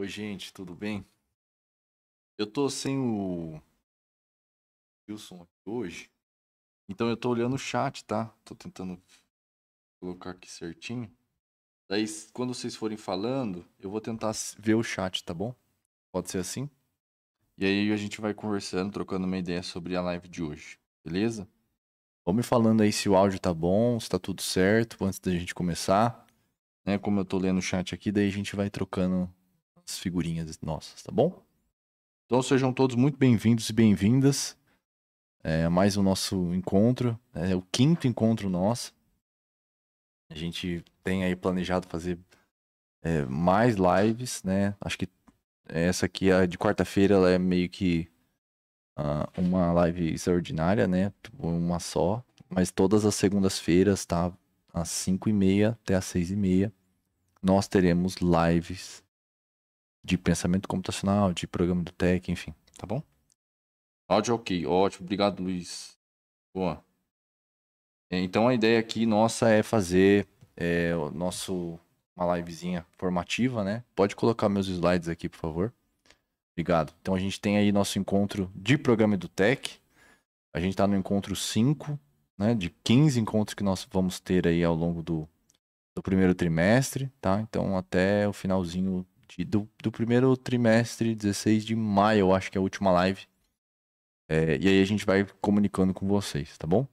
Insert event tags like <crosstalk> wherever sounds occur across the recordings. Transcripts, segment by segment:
Oi, gente, tudo bem? Eu tô sem o Wilson aqui hoje. Então eu tô olhando o chat, tá? Tô tentando colocar aqui certinho. Daí, quando vocês forem falando, eu vou tentar ver o chat, tá bom? Pode ser assim? E aí a gente vai conversando, trocando uma ideia sobre a live de hoje, beleza? Vamos me falando aí se o áudio tá bom, se tá tudo certo, antes da gente começar. Né? Como eu tô lendo o chat aqui, daí a gente vai trocando figurinhas nossas, tá bom? Então sejam todos muito bem-vindos e bem-vindas. É mais um nosso encontro, é o quinto encontro nosso. A gente tem aí planejado fazer é, mais lives, né? Acho que essa aqui, a de quarta-feira, ela é meio que uh, uma live extraordinária, né? Uma só. Mas todas as segundas-feiras, tá? Às 5 e meia até às 6 e meia, nós teremos lives de pensamento computacional, de programa do TEC, enfim, tá bom? Áudio ok, ótimo, obrigado Luiz. Boa. É, então a ideia aqui nossa é fazer é, o nosso uma livezinha formativa, né? Pode colocar meus slides aqui, por favor. Obrigado. Então a gente tem aí nosso encontro de programa do Tech. A gente está no encontro 5, né? De 15 encontros que nós vamos ter aí ao longo do, do primeiro trimestre, tá? Então até o finalzinho de, do, do primeiro trimestre, 16 de maio, eu acho que é a última live. É, e aí a gente vai comunicando com vocês, tá bom?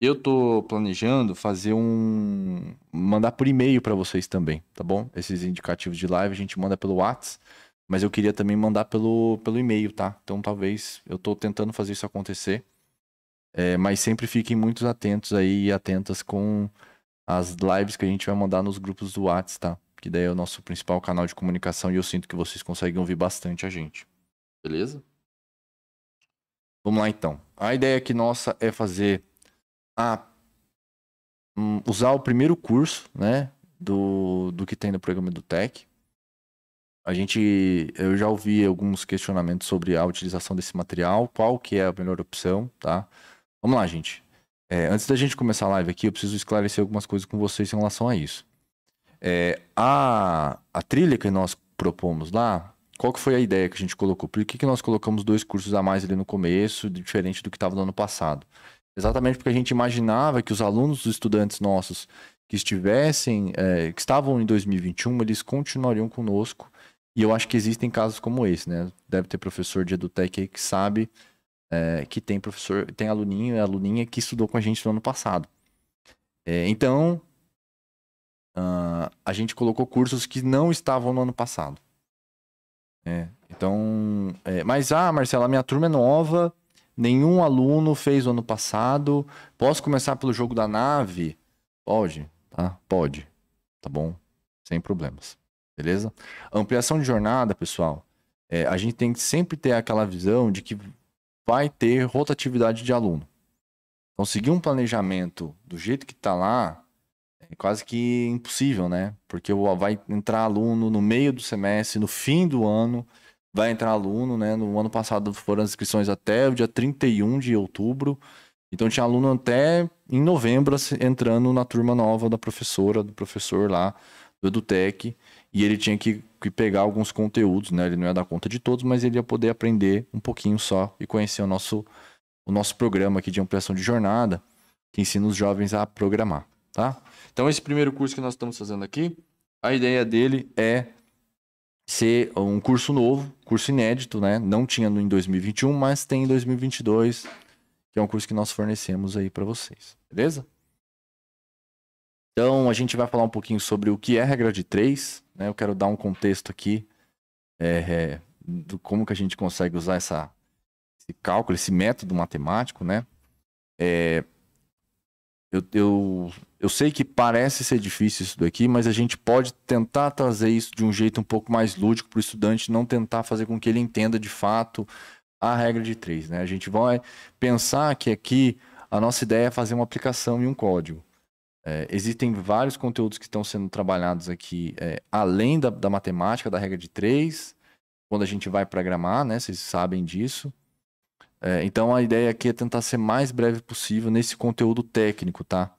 Eu tô planejando fazer um. mandar por e-mail para vocês também, tá bom? Esses indicativos de live a gente manda pelo WhatsApp, mas eu queria também mandar pelo, pelo e-mail, tá? Então talvez eu tô tentando fazer isso acontecer. É, mas sempre fiquem muito atentos aí e atentas com as lives que a gente vai mandar nos grupos do WhatsApp, tá? que daí é o nosso principal canal de comunicação e eu sinto que vocês conseguem ouvir bastante a gente. Beleza? Vamos lá então. A ideia aqui nossa é fazer a hum, usar o primeiro curso, né, do, do que tem no programa do Tech. A gente, eu já ouvi alguns questionamentos sobre a utilização desse material, qual que é a melhor opção, tá? Vamos lá, gente. É, antes da gente começar a live aqui, eu preciso esclarecer algumas coisas com vocês em relação a isso. É, a, a trilha que nós propomos lá, qual que foi a ideia que a gente colocou? Por que, que nós colocamos dois cursos a mais ali no começo, diferente do que estava no ano passado? Exatamente porque a gente imaginava que os alunos, os estudantes nossos que estivessem, é, que estavam em 2021, eles continuariam conosco. E eu acho que existem casos como esse, né? Deve ter professor de EduTech aí que sabe é, que tem professor, tem aluninho e aluninha que estudou com a gente no ano passado. É, então, uh, a gente colocou cursos que não estavam no ano passado. É, então, é, mas ah, Marcela, minha turma é nova, nenhum aluno fez o ano passado. Posso começar pelo jogo da nave? Pode, tá? Pode, tá bom? Sem problemas, beleza? Ampliação de jornada, pessoal. É, a gente tem que sempre ter aquela visão de que vai ter rotatividade de aluno. Então, seguir um planejamento do jeito que está lá é quase que impossível, né? Porque vai entrar aluno no meio do semestre, no fim do ano, vai entrar aluno, né? No ano passado foram as inscrições até o dia 31 de outubro. Então tinha aluno até em novembro entrando na turma nova da professora, do professor lá, do EduTech. E ele tinha que, que pegar alguns conteúdos, né? Ele não ia dar conta de todos, mas ele ia poder aprender um pouquinho só e conhecer o nosso, o nosso programa aqui de ampliação de jornada, que ensina os jovens a programar tá? Então esse primeiro curso que nós estamos fazendo aqui, a ideia dele é ser um curso novo, curso inédito, né? Não tinha em 2021, mas tem em 2022, que é um curso que nós fornecemos aí para vocês, beleza? Então a gente vai falar um pouquinho sobre o que é regra de três, né? Eu quero dar um contexto aqui é, é, do como que a gente consegue usar essa, esse cálculo, esse método matemático, né? É, eu, eu eu sei que parece ser difícil isso daqui, mas a gente pode tentar trazer isso de um jeito um pouco mais lúdico para o estudante, não tentar fazer com que ele entenda de fato a regra de três. Né? A gente vai pensar que aqui a nossa ideia é fazer uma aplicação e um código. É, existem vários conteúdos que estão sendo trabalhados aqui, é, além da, da, matemática, da regra de três, quando a gente vai programar, né? Vocês sabem disso. É, então a ideia aqui é tentar ser mais breve possível nesse conteúdo técnico, tá?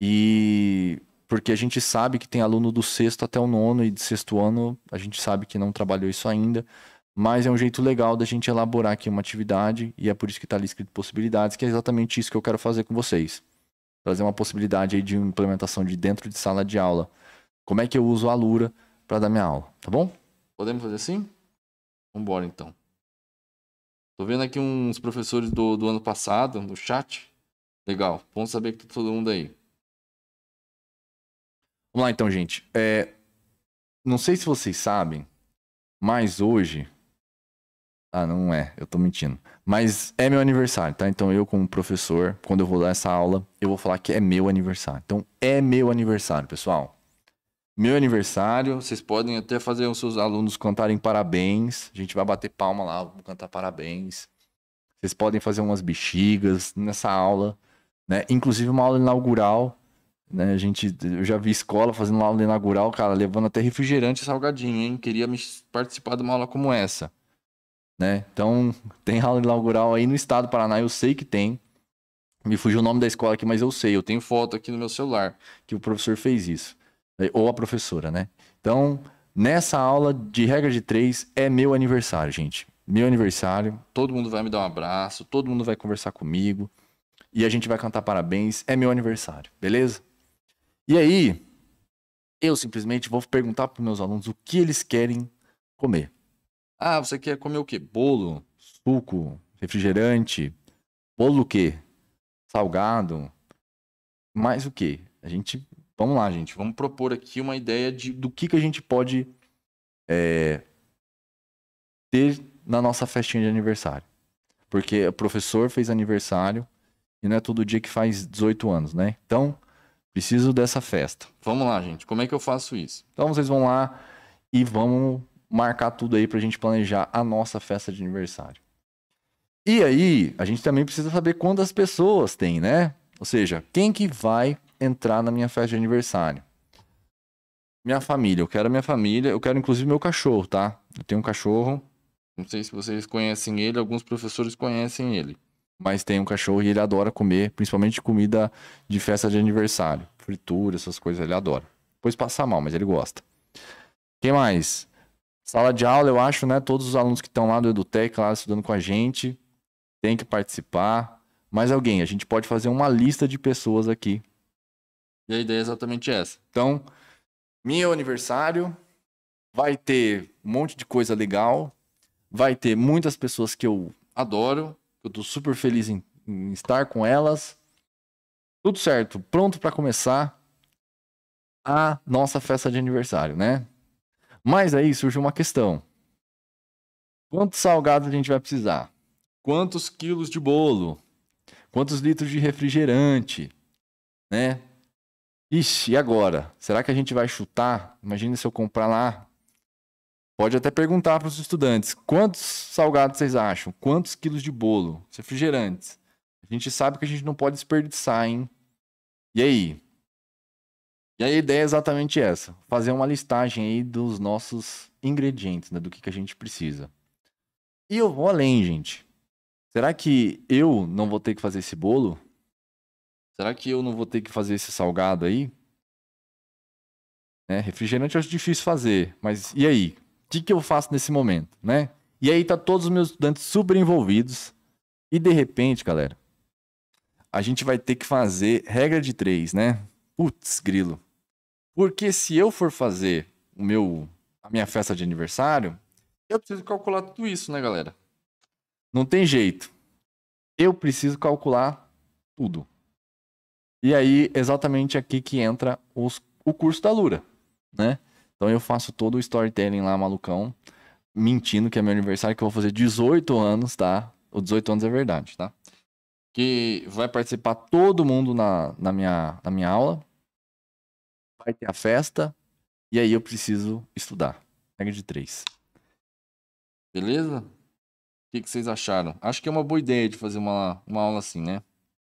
E porque a gente sabe que tem aluno do sexto até o nono e de sexto ano, a gente sabe que não trabalhou isso ainda, mas é um jeito legal da gente elaborar aqui uma atividade e é por isso que está ali escrito possibilidades, que é exatamente isso que eu quero fazer com vocês. Trazer uma possibilidade aí de implementação de dentro de sala de aula. Como é que eu uso a Lura para dar minha aula, tá bom? Podemos fazer assim? Vamos então embora então. Tô vendo aqui uns professores do, do ano passado no chat. Legal, bom saber que tá todo mundo aí. Vamos lá então, gente. É, não sei se vocês sabem, mas hoje. Ah, não é, eu tô mentindo. Mas é meu aniversário, tá? Então eu, como professor, quando eu vou dar essa aula, eu vou falar que é meu aniversário. Então é meu aniversário, pessoal. Meu aniversário, vocês podem até fazer os seus alunos cantarem parabéns. A gente vai bater palma lá, vamos cantar parabéns. Vocês podem fazer umas bexigas nessa aula, né? Inclusive uma aula inaugural né, a gente, eu já vi escola fazendo aula inaugural, cara, levando até refrigerante e salgadinho, hein? Queria participar de uma aula como essa. Né? Então, tem aula inaugural aí no estado do Paraná, eu sei que tem. Me fugiu o nome da escola aqui, mas eu sei, eu tenho foto aqui no meu celular que o professor fez isso. Né? Ou a professora, né? Então, nessa aula de regra de três, é meu aniversário, gente. Meu aniversário, todo mundo vai me dar um abraço, todo mundo vai conversar comigo e a gente vai cantar parabéns. É meu aniversário, beleza? E aí, eu simplesmente vou perguntar para meus alunos o que eles querem comer. Ah, você quer comer o quê? Bolo, suco, refrigerante, bolo o quê? Salgado, mais o quê? A gente, vamos lá, gente, vamos propor aqui uma ideia de, do que, que a gente pode é, ter na nossa festinha de aniversário. Porque o professor fez aniversário e não é todo dia que faz 18 anos, né? Então, Preciso dessa festa. Vamos lá, gente. Como é que eu faço isso? Então vocês vão lá e vamos marcar tudo aí pra gente planejar a nossa festa de aniversário. E aí, a gente também precisa saber quantas pessoas tem, né? Ou seja, quem que vai entrar na minha festa de aniversário? Minha família, eu quero minha família, eu quero inclusive meu cachorro, tá? Eu tenho um cachorro, não sei se vocês conhecem ele, alguns professores conhecem ele mas tem um cachorro e ele adora comer, principalmente comida de festa de aniversário, fritura, essas coisas, ele adora. Depois passa mal, mas ele gosta. Quem mais? Sala de aula, eu acho, né? Todos os alunos que estão lá do EduTech, lá estudando com a gente, tem que participar. Mais alguém, a gente pode fazer uma lista de pessoas aqui. E a ideia é exatamente essa. Então, meu aniversário vai ter um monte de coisa legal, vai ter muitas pessoas que eu adoro, eu tô super feliz em, em estar com elas. Tudo certo, pronto para começar a nossa festa de aniversário, né? Mas aí surge uma questão. Quanto salgado a gente vai precisar? Quantos quilos de bolo? Quantos litros de refrigerante? Né? Ixi, e agora? Será que a gente vai chutar? Imagina se eu comprar lá Pode até perguntar para os estudantes: quantos salgados vocês acham? Quantos quilos de bolo? Refrigerantes. A gente sabe que a gente não pode desperdiçar, hein? E aí? E a ideia é exatamente essa: fazer uma listagem aí dos nossos ingredientes, né? Do que, que a gente precisa. E eu vou além, gente. Será que eu não vou ter que fazer esse bolo? Será que eu não vou ter que fazer esse salgado aí? Né, refrigerante eu acho difícil fazer, mas e aí? o que eu faço nesse momento, né? E aí tá todos os meus estudantes super envolvidos. E de repente, galera, a gente vai ter que fazer regra de três, né? Putz, grilo. Porque se eu for fazer o meu a minha festa de aniversário, eu preciso calcular tudo isso, né, galera? Não tem jeito. Eu preciso calcular tudo. E aí, exatamente aqui que entra os, o curso da Lura, né? Então eu faço todo o storytelling lá, malucão, mentindo que é meu aniversário, que eu vou fazer 18 anos, tá? O 18 anos é verdade, tá? Que vai participar todo mundo na, na, minha, na minha aula. Vai ter a festa. E aí eu preciso estudar. Regra de três. Beleza? O que, que, vocês acharam? Acho que é uma boa ideia de fazer uma, uma aula assim, né?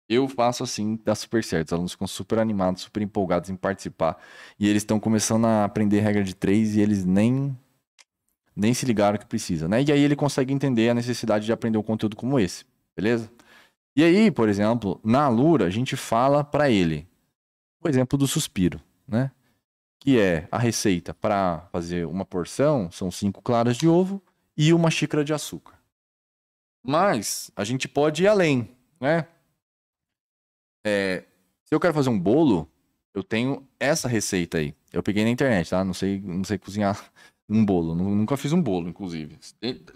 eu faço assim, dá super certo. Os alunos ficam super animados, super empolgados em participar. E eles estão começando a aprender regra de três e eles nem nem se ligaram que precisa, né? E aí ele consegue entender a necessidade de aprender um conteúdo como esse, beleza? E aí, por exemplo, na Lura, a gente fala para ele o exemplo do suspiro, né? Que é a receita para fazer uma porção são cinco claras de ovo e uma xícara de açúcar. Mas a gente pode ir além, né? é, se eu quero fazer um bolo, eu tenho essa receita aí. Eu peguei na internet, tá? Não sei, não sei cozinhar <laughs> um bolo. Nunca fiz um bolo, inclusive.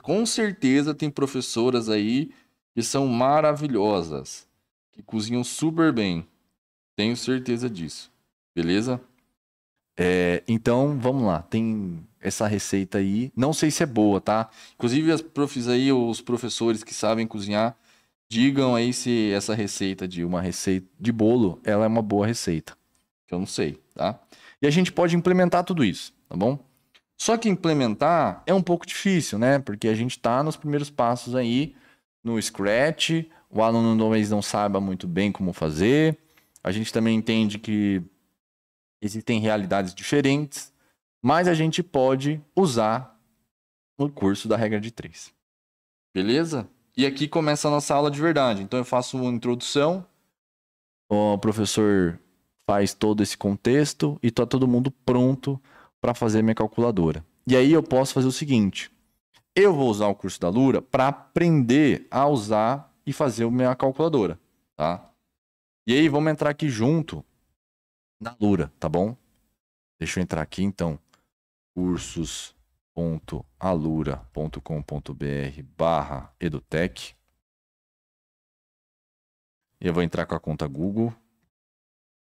Com certeza tem professoras aí que são maravilhosas, que cozinham super bem. Tenho certeza disso. Beleza? É, então, vamos lá. Tem essa receita aí. Não sei se é boa, tá? Inclusive, as profs aí, os professores que sabem cozinhar, Digam aí se essa receita de uma receita de bolo, ela é uma boa receita. eu não sei, tá? E a gente pode implementar tudo isso, tá bom? Só que implementar é um pouco difícil, né? Porque a gente está nos primeiros passos aí no Scratch, o aluno talvez não saiba muito bem como fazer. A gente também entende que existem realidades diferentes, mas a gente pode usar no curso da regra de três. Beleza? E aqui começa a nossa aula de verdade. Então eu faço uma introdução, o professor faz todo esse contexto e tá todo mundo pronto para fazer minha calculadora. E aí eu posso fazer o seguinte: eu vou usar o curso da Lura para aprender a usar e fazer a minha calculadora, tá? E aí vamos entrar aqui junto na Lura, tá bom? Deixa eu entrar aqui então. Cursos www.alura.com.br barra edutech. Eu vou entrar com a conta Google.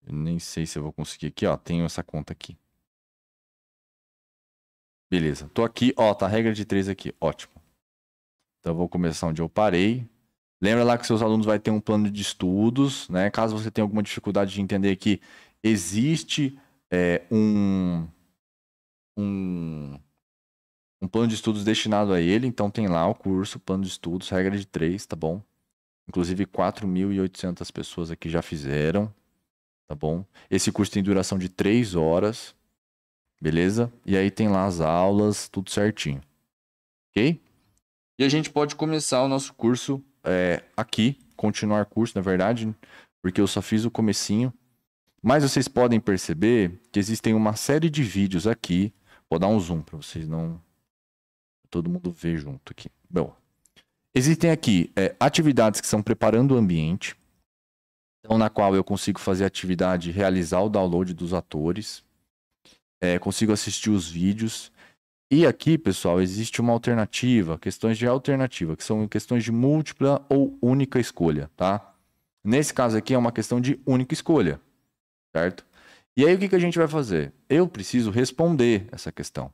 Eu nem sei se eu vou conseguir aqui, ó. Tenho essa conta aqui. Beleza, tô aqui, ó, tá a regra de três aqui, ótimo. Então eu vou começar onde eu parei. Lembra lá que seus alunos vai ter um plano de estudos, né? Caso você tenha alguma dificuldade de entender que existe é, um, um um plano de estudos destinado a ele. Então tem lá o curso, plano de estudos, regra de três, tá bom? Inclusive 4.800 pessoas aqui já fizeram, tá bom? Esse curso tem duração de três horas, beleza? E aí tem lá as aulas, tudo certinho, ok? E a gente pode começar o nosso curso é, aqui, continuar curso, na verdade, porque eu só fiz o comecinho. Mas vocês podem perceber que existem uma série de vídeos aqui. Vou dar um zoom para vocês não todo mundo vê junto aqui. Bom, existem aqui é, atividades que são preparando o ambiente, então na qual eu consigo fazer atividade, realizar o download dos atores, é, consigo assistir os vídeos. E aqui, pessoal, existe uma alternativa, questões de alternativa, que são questões de múltipla ou única escolha, tá? Nesse caso aqui é uma questão de única escolha, certo? E aí o que, que a gente vai fazer? Eu preciso responder essa questão.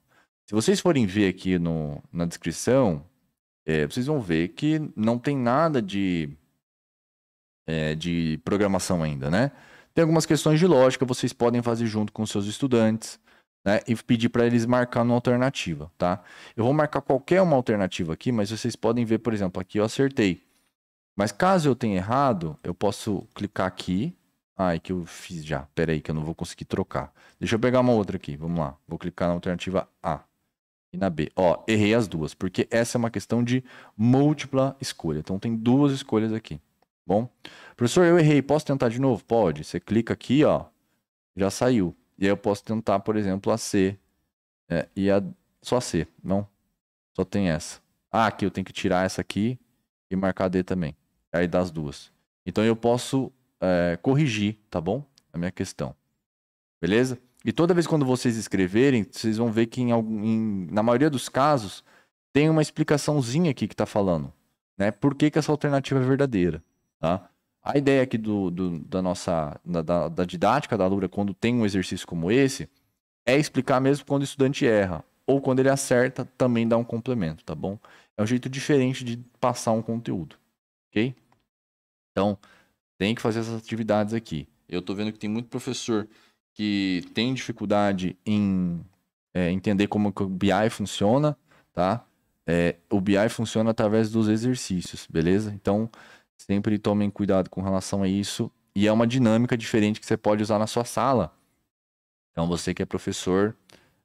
Se vocês forem ver aqui no, na descrição, é, vocês vão ver que não tem nada de, é, de programação ainda, né? Tem algumas questões de lógica, vocês podem fazer junto com seus estudantes, né? E pedir para eles marcar uma alternativa, tá? Eu vou marcar qualquer uma alternativa aqui, mas vocês podem ver, por exemplo, aqui eu acertei. Mas caso eu tenha errado, eu posso clicar aqui. Ai, ah, é que eu fiz já. Pera aí, que eu não vou conseguir trocar. Deixa eu pegar uma outra aqui. Vamos lá. Vou clicar na alternativa A e na B. Ó, errei as duas, porque essa é uma questão de múltipla escolha. Então tem duas escolhas aqui. Tá bom, professor, eu errei, posso tentar de novo? Pode. Você clica aqui, ó, já saiu. E aí eu posso tentar, por exemplo, a C é, e a só a C, não? Só tem essa. Ah, aqui eu tenho que tirar essa aqui e marcar D também. Aí das duas. Então eu posso é, corrigir, tá bom? A minha questão. Beleza? E toda vez quando vocês escreverem, vocês vão ver que em, em na maioria dos casos tem uma explicaçãozinha aqui que está falando, né? Por que, que essa alternativa é verdadeira, tá? A ideia aqui do, do da nossa da, da, didática da Lura quando tem um exercício como esse é explicar mesmo quando o estudante erra ou quando ele acerta também dá um complemento, tá bom? É um jeito diferente de passar um conteúdo, ok? Então tem que fazer essas atividades aqui. Eu estou vendo que tem muito professor que tem dificuldade em é, entender como que o BI funciona, tá? É, o BI funciona através dos exercícios, beleza? Então, sempre tomem cuidado com relação a isso. E é uma dinâmica diferente que você pode usar na sua sala. Então, você que é professor,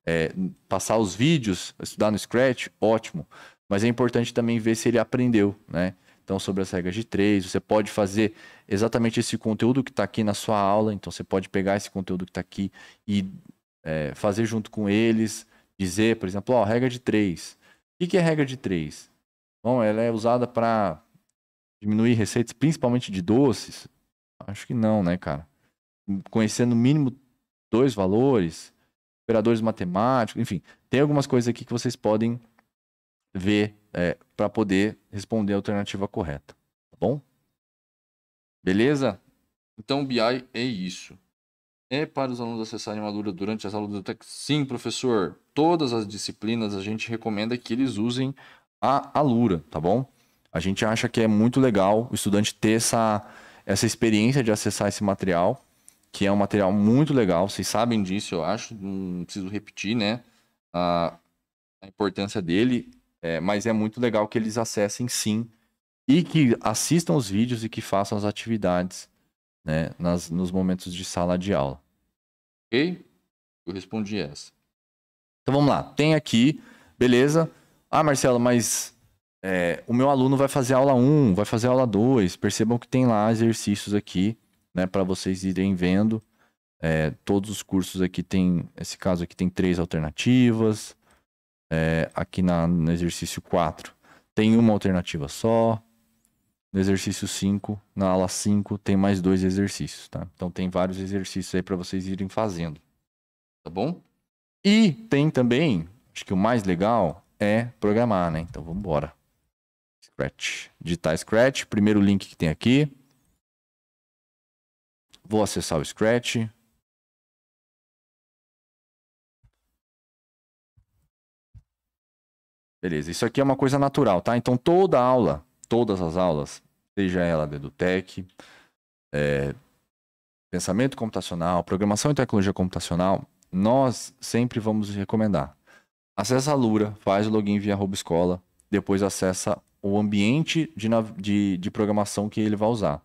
é, passar os vídeos, estudar no Scratch, ótimo. Mas é importante também ver se ele aprendeu, né? Então, sobre as regras de três, você pode fazer exatamente esse conteúdo que está aqui na sua aula. Então, você pode pegar esse conteúdo que está aqui e é, fazer junto com eles, dizer, por exemplo, ó, regra de três. O que é regra de três? Bom, ela é usada para diminuir receitas, principalmente de doces? Acho que não, né, cara? Conhecendo no mínimo dois valores, operadores matemáticos, enfim, tem algumas coisas aqui que vocês podem ver é, para poder responder a alternativa correta, tá bom? Beleza? Então, o BI é isso. É para os alunos acessarem a Madura durante as aulas do Tec? Sim, professor. Todas as disciplinas a gente recomenda que eles usem a Alura, tá bom? A gente acha que é muito legal o estudante ter essa, essa experiência de acessar esse material, que é um material muito legal. Vocês sabem disso, eu acho. Não preciso repetir, né? A, a importância dele. É, mas é muito legal que eles acessem sim e que assistam os vídeos e que façam as atividades né, nas, nos momentos de sala de aula. Ok? Eu respondi essa. Então vamos lá. Tem aqui, beleza. Ah, Marcelo, mas é, o meu aluno vai fazer aula 1, vai fazer aula 2. Percebam que tem lá exercícios aqui, né, para vocês irem vendo. É, todos os cursos aqui tem, esse caso aqui tem três alternativas é, aqui na, no exercício 4, tem uma alternativa só. No exercício 5, na aula 5, tem mais dois exercícios, tá? Então tem vários exercícios aí para vocês irem fazendo. Tá bom? E tem também, acho que o mais legal é programar, né? Então vamos embora. Scratch. Digitar Scratch, primeiro link que tem aqui. Vou acessar o Scratch. Beleza, isso aqui é uma coisa natural, tá? Então toda aula, todas as aulas, seja ela do Tec, é, pensamento computacional, programação e tecnologia computacional, nós sempre vamos recomendar. Acesse a Lura, faz o login via Escola, depois acessa o ambiente de, de, de programação que ele vai usar.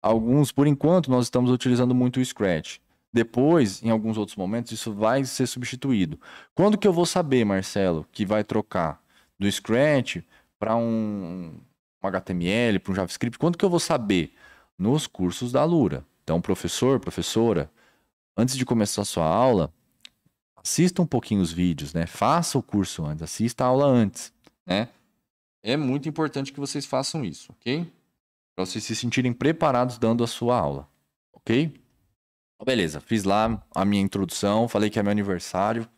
Alguns, por enquanto, nós estamos utilizando muito o Scratch. Depois, em alguns outros momentos, isso vai ser substituído. Quando que eu vou saber, Marcelo, que vai trocar? do Scratch para um, um HTML, para um JavaScript, quanto que eu vou saber? Nos cursos da Lura. Então, professor, professora, antes de começar a sua aula, assista um pouquinho os vídeos, né? Faça o curso antes, assista a aula antes, né? É muito importante que vocês façam isso, ok? Para vocês se sentirem preparados dando a sua aula, ok? Então, beleza, fiz lá a minha introdução, falei que é meu aniversário,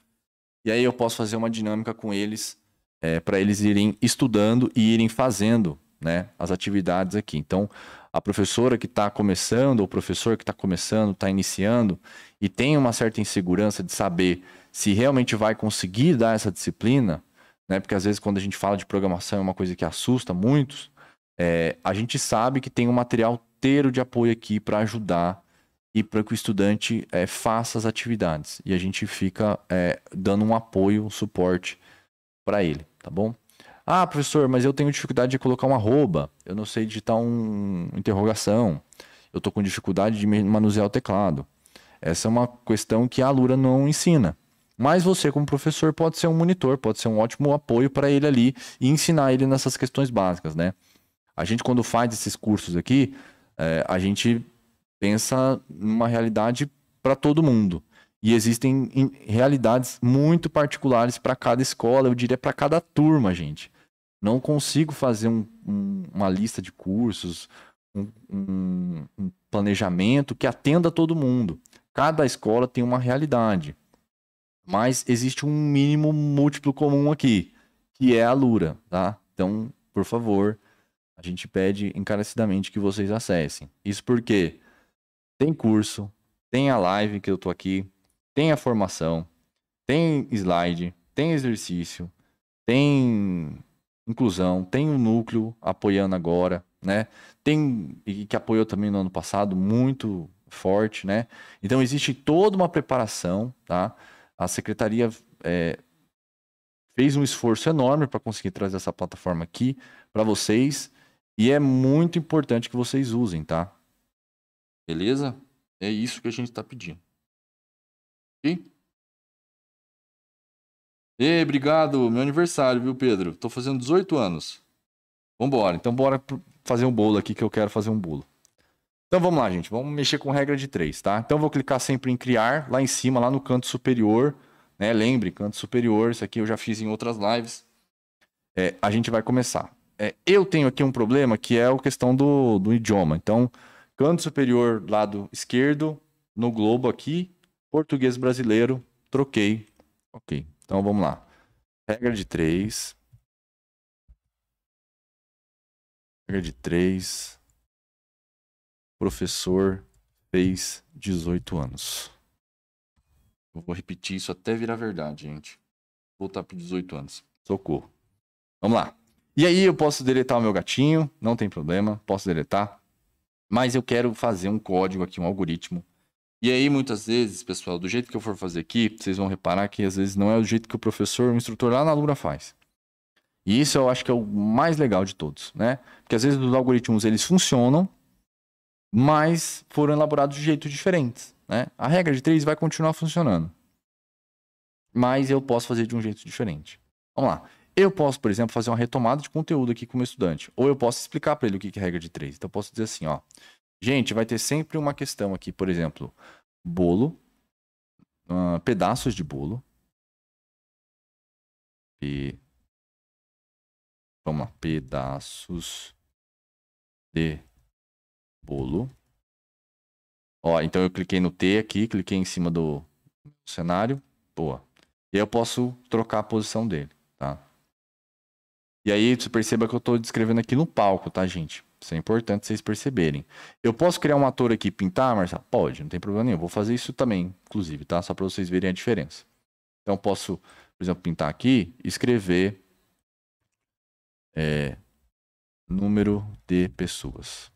e aí eu posso fazer uma dinâmica com eles é, para eles irem estudando e irem fazendo né, as atividades aqui. Então, a professora que está começando, ou o professor que está começando, está iniciando, e tem uma certa insegurança de saber se realmente vai conseguir dar essa disciplina, né, porque às vezes quando a gente fala de programação é uma coisa que assusta muitos, é, a gente sabe que tem um material inteiro de apoio aqui para ajudar e para que o estudante é, faça as atividades. E a gente fica é, dando um apoio, um suporte para ele, tá bom? Ah, professor, mas eu tenho dificuldade de colocar um arroba, eu não sei digitar um interrogação, eu tô com dificuldade de manusear o teclado. Essa é uma questão que a Lura não ensina. Mas você, como professor, pode ser um monitor, pode ser um ótimo apoio para ele ali e ensinar ele nessas questões básicas, né? A gente, quando faz esses cursos aqui, é, a gente pensa numa realidade para todo mundo. E existem realidades muito particulares para cada escola, eu diria para cada turma, gente. Não consigo fazer um, um, uma lista de cursos, um, um planejamento que atenda todo mundo. Cada escola tem uma realidade. Mas existe um mínimo múltiplo comum aqui, que é a Lura, tá? Então, por favor, a gente pede encarecidamente que vocês acessem. Isso porque tem curso, tem a live que eu tô aqui tem a formação, tem slide, tem exercício, tem inclusão, tem um núcleo apoiando agora, né? Tem e que apoiou também no ano passado muito forte, né? Então existe toda uma preparação, tá? A secretaria é, fez um esforço enorme para conseguir trazer essa plataforma aqui para vocês e é muito importante que vocês usem, tá? Beleza? É isso que a gente está pedindo. Ei, E obrigado, meu aniversário, viu, Pedro? Tô fazendo 18 anos. Vambora, então bora fazer um bolo aqui que eu quero fazer um bolo. Então vamos lá, gente. Vamos mexer com regra de 3, tá? Então eu vou clicar sempre em criar, lá em cima, lá no canto superior. Né? Lembre, canto superior, isso aqui eu já fiz em outras lives. É, a gente vai começar. É, eu tenho aqui um problema que é a questão do, do idioma. Então, canto superior, lado esquerdo, no globo aqui, Português brasileiro, troquei. Ok, então vamos lá. Regra de 3. Regra de 3. Professor fez 18 anos. Eu vou repetir isso até virar verdade, gente. Voltar para 18 anos. Socorro. Vamos lá. E aí eu posso deletar o meu gatinho, não tem problema, posso deletar. Mas eu quero fazer um código aqui, um algoritmo e aí, muitas vezes, pessoal, do jeito que eu for fazer aqui, vocês vão reparar que às vezes não é o jeito que o professor, o instrutor lá na Lura faz. E isso eu acho que é o mais legal de todos, né? Porque às vezes os algoritmos eles funcionam, mas foram elaborados de jeitos diferentes, né? A regra de três vai continuar funcionando, mas eu posso fazer de um jeito diferente. Vamos lá. Eu posso, por exemplo, fazer uma retomada de conteúdo aqui com o meu estudante, ou eu posso explicar para ele o que é regra de três. Então eu posso dizer assim, ó, Gente, vai ter sempre uma questão aqui, por exemplo, bolo, uh, pedaços de bolo. E vamos lá, pedaços de bolo. Ó, então eu cliquei no T aqui, cliquei em cima do cenário, boa. E aí eu posso trocar a posição dele, tá? E aí você perceba que eu estou descrevendo aqui no palco, tá, gente? Isso é importante vocês perceberem. Eu posso criar um ator aqui e pintar, Marcelo? Pode, não tem problema nenhum. Vou fazer isso também, inclusive, tá? Só para vocês verem a diferença. Então, posso, por exemplo, pintar aqui, escrever é, número de pessoas.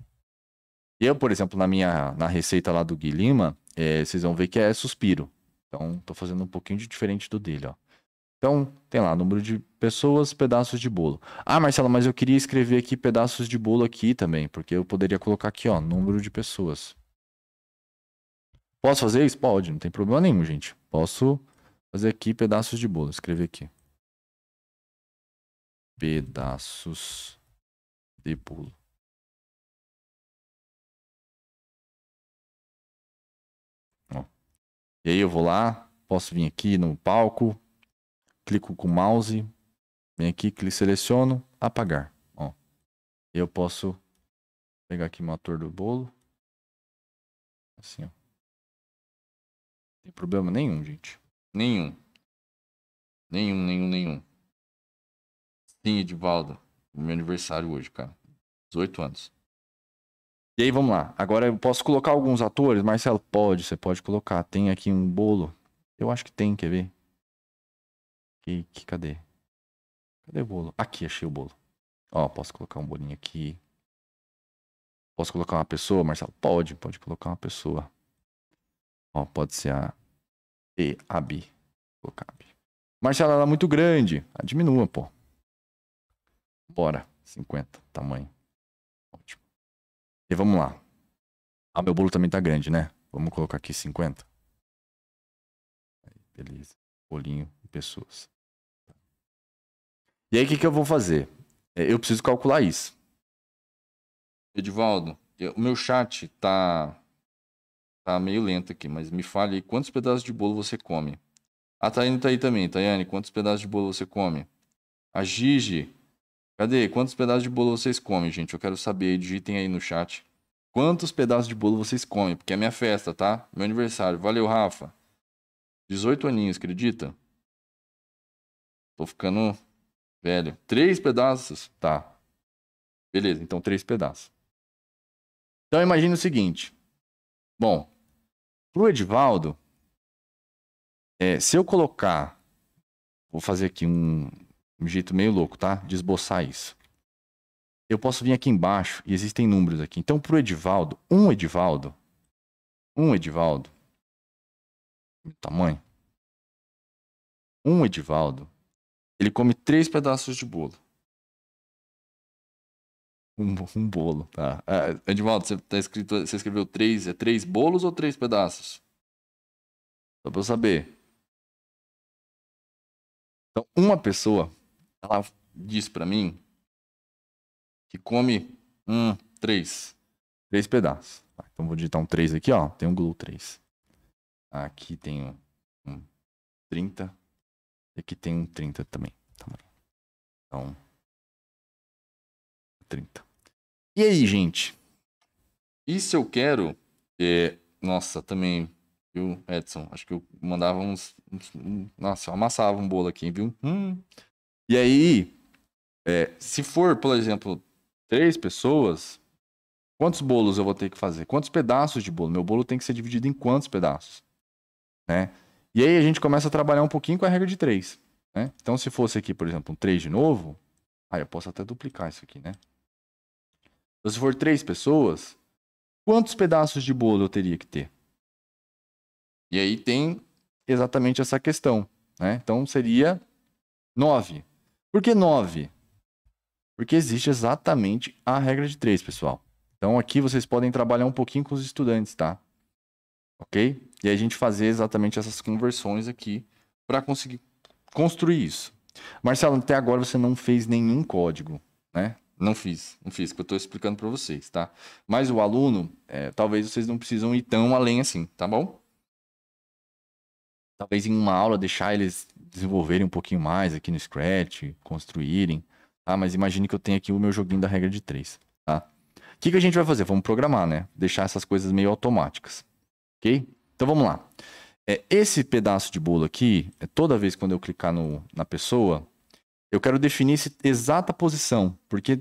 Eu, por exemplo, na minha na receita lá do Guilherme, é, vocês vão ver que é suspiro. Então, estou fazendo um pouquinho de diferente do dele, ó. Então, tem lá número de pessoas, pedaços de bolo. Ah, Marcelo, mas eu queria escrever aqui pedaços de bolo aqui também, porque eu poderia colocar aqui, ó, número de pessoas. Posso fazer isso? Pode, não tem problema nenhum, gente. Posso fazer aqui pedaços de bolo, escrever aqui. Pedaços de bolo. Ó. E aí eu vou lá, posso vir aqui no palco, clico com o mouse, vem aqui, clico, seleciono, apagar. Ó, eu posso pegar aqui o ator do bolo. Assim, ó. Não tem problema nenhum, gente. Nenhum. Nenhum, nenhum, nenhum. Sim, Edivaldo. Meu aniversário hoje, cara. 18 anos. E aí, vamos lá. Agora eu posso colocar alguns atores? Marcelo, pode, você pode colocar. Tem aqui um bolo. Eu acho que tem, quer ver? Que, que, cadê? Cadê o bolo? Aqui, achei o bolo. Ó, posso colocar um bolinho aqui. Posso colocar uma pessoa, Marcelo? Pode, pode colocar uma pessoa. Ó, pode ser a E, a B. Vou colocar a B. Marcelo, ela é muito grande. Ah, diminua, pô. Bora. 50, tamanho. Ótimo. E vamos lá. Ah, meu bolo também tá grande, né? Vamos colocar aqui 50. Aí, beleza. Bolinho e pessoas. E aí, o que, que eu vou fazer? É, eu preciso calcular isso. Edivaldo, é, o meu chat tá, tá meio lento aqui, mas me fale aí quantos pedaços de bolo você come. A ah, Tayane tá, tá aí também. Tayane, quantos pedaços de bolo você come? A Gigi, cadê? Quantos pedaços de bolo vocês comem, gente? Eu quero saber. Digitem aí no chat. Quantos pedaços de bolo vocês comem? Porque é minha festa, tá? Meu aniversário. Valeu, Rafa. 18 aninhos, acredita? Tô ficando Velho, três pedaços? Tá. Beleza, então três pedaços. Então imagine o seguinte. Bom, pro Edivaldo, é, se eu colocar. Vou fazer aqui um, um jeito meio louco, tá? De esboçar isso. Eu posso vir aqui embaixo e existem números aqui. Então, pro Edivaldo, um Edivaldo. Um Edivaldo. Tamanho. Um Edivaldo ele come três pedaços de bolo. Um, um bolo, tá. É, você, tá escrito, você escreveu três, é três bolos ou três pedaços? Só pra eu saber. Então, uma pessoa, ela diz para mim que come um, três, três pedaços. Tá, então, vou digitar um três aqui, ó. Tem um glue três. Aqui tem um, um 30, aqui tem um 30 também. Tá então. 30. E aí, gente? Isso eu quero. É, nossa, também, viu, Edson? Acho que eu mandava uns. uns nossa, eu amassava um bolo aqui, viu? Hum. E aí, é, se for, por exemplo, três pessoas, quantos bolos eu vou ter que fazer? Quantos pedaços de bolo? Meu bolo tem que ser dividido em quantos pedaços? Né? E aí a gente começa a trabalhar um pouquinho com a regra de 3. Né? Então, se fosse aqui, por exemplo, um 3 de novo, aí eu posso até duplicar isso aqui, né? Então, se for 3 pessoas, quantos pedaços de bolo eu teria que ter? E aí tem exatamente essa questão, né? Então, seria 9. Por que 9? Porque existe exatamente a regra de 3, pessoal. Então, aqui vocês podem trabalhar um pouquinho com os estudantes, tá? ok? E a gente fazer exatamente essas conversões aqui para conseguir construir isso. Marcelo, até agora você não fez nenhum código, né? Não fiz, não fiz, porque eu estou explicando para vocês, tá? Mas o aluno, é, talvez vocês não precisam ir tão além assim, tá bom? Talvez em uma aula deixar eles desenvolverem um pouquinho mais aqui no Scratch, construírem, Ah, Mas imagine que eu tenho aqui o meu joguinho da regra de três, tá? O que, que a gente vai fazer? Vamos programar, né? Deixar essas coisas meio automáticas. Ok? Então vamos lá. É, esse pedaço de bolo aqui, é toda vez quando eu clicar no, na pessoa, eu quero definir essa exata posição, porque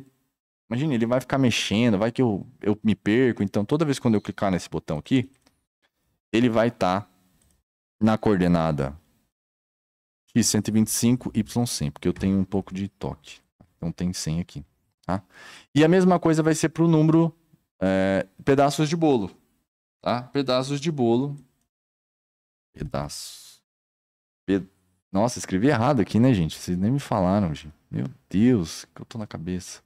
imagine, ele vai ficar mexendo, vai que eu, eu me perco. Então toda vez quando eu clicar nesse botão aqui, ele vai estar tá na coordenada x125, y100, porque eu tenho um pouco de toque. Então tem 100 aqui. Tá? E a mesma coisa vai ser para o número é, pedaços de bolo tá? Pedaços de bolo. Pedaços. Pe... Nossa, escrevi errado aqui, né, gente? Vocês nem me falaram, gente. Meu Deus, que eu tô na cabeça.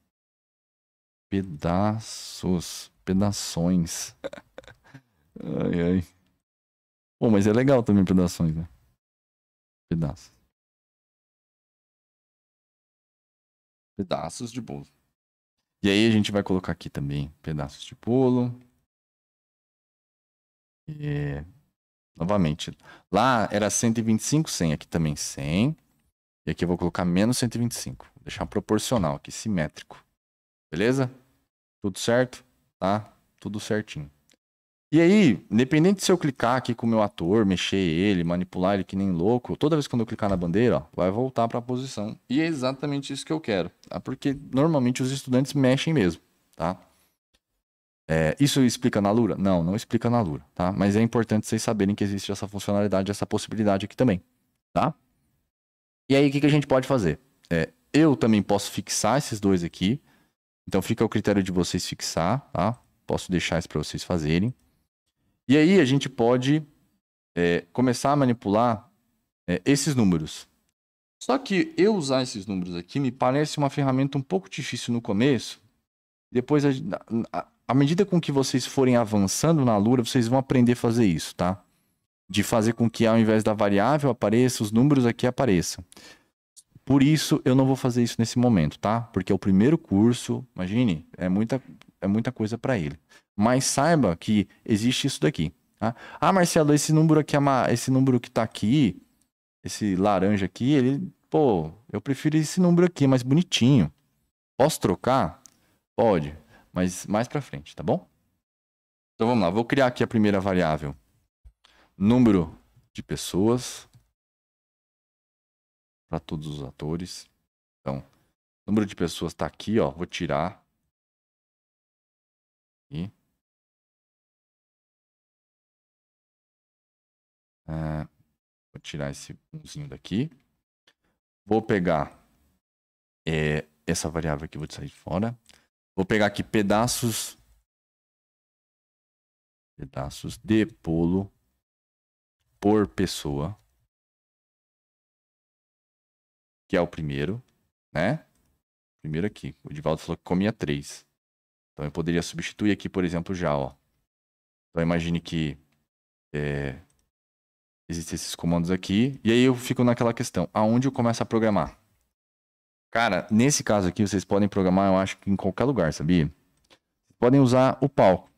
Pedaços. Pedações. <laughs> ai, ai. Pô, mas é legal também pedações, né? Pedaços. Pedaços de bolo. E aí a gente vai colocar aqui também pedaços de bolo. E, novamente, lá era 125, 100, aqui também 100. E aqui eu vou colocar menos 125. Vou deixar proporcional aqui, simétrico. Beleza? Tudo certo? Tá? Tudo certinho. E aí, independente se eu clicar aqui com o meu ator, mexer ele, manipular ele que nem louco, toda vez que eu clicar na bandeira, ó, vai voltar para a posição. E é exatamente isso que eu quero, tá? Porque normalmente os estudantes mexem mesmo, tá? É, isso explica na Lura? Não, não explica na Lura, tá? Mas é importante vocês saberem que existe essa funcionalidade, essa possibilidade aqui também, tá? E aí, o que, que a gente pode fazer? É, eu também posso fixar esses dois aqui. Então, fica ao critério de vocês fixar, tá? Posso deixar isso para vocês fazerem. E aí, a gente pode é, começar a manipular é, esses números. Só que eu usar esses números aqui me parece uma ferramenta um pouco difícil no começo. Depois a, a à medida com que vocês forem avançando na Lura, vocês vão aprender a fazer isso, tá? De fazer com que ao invés da variável apareça, os números aqui apareçam. Por isso, eu não vou fazer isso nesse momento, tá? Porque é o primeiro curso, imagine, é muita, é muita coisa para ele. Mas saiba que existe isso daqui, tá? Ah, Marcelo, esse número aqui, esse número que tá aqui, esse laranja aqui, ele, pô, eu prefiro esse número aqui, mais bonitinho. Posso trocar? Pode mas mais para frente, tá bom? Então vamos lá, vou criar aqui a primeira variável. Número de pessoas para todos os atores. Então, número de pessoas está aqui, ó, vou tirar. e é, vou tirar esse umzinho daqui. Vou pegar é, essa variável aqui, vou sair fora. Vou pegar aqui pedaços. Pedaços de bolo por pessoa. Que é o primeiro, né? Primeiro aqui. O Divaldo falou que comia três. Então eu poderia substituir aqui, por exemplo, já, ó. Então imagine que é, existem esses comandos aqui. E aí eu fico naquela questão, aonde eu começo a programar? Cara, nesse caso aqui, vocês podem programar, eu acho que em qualquer lugar, sabia? Podem usar o palco.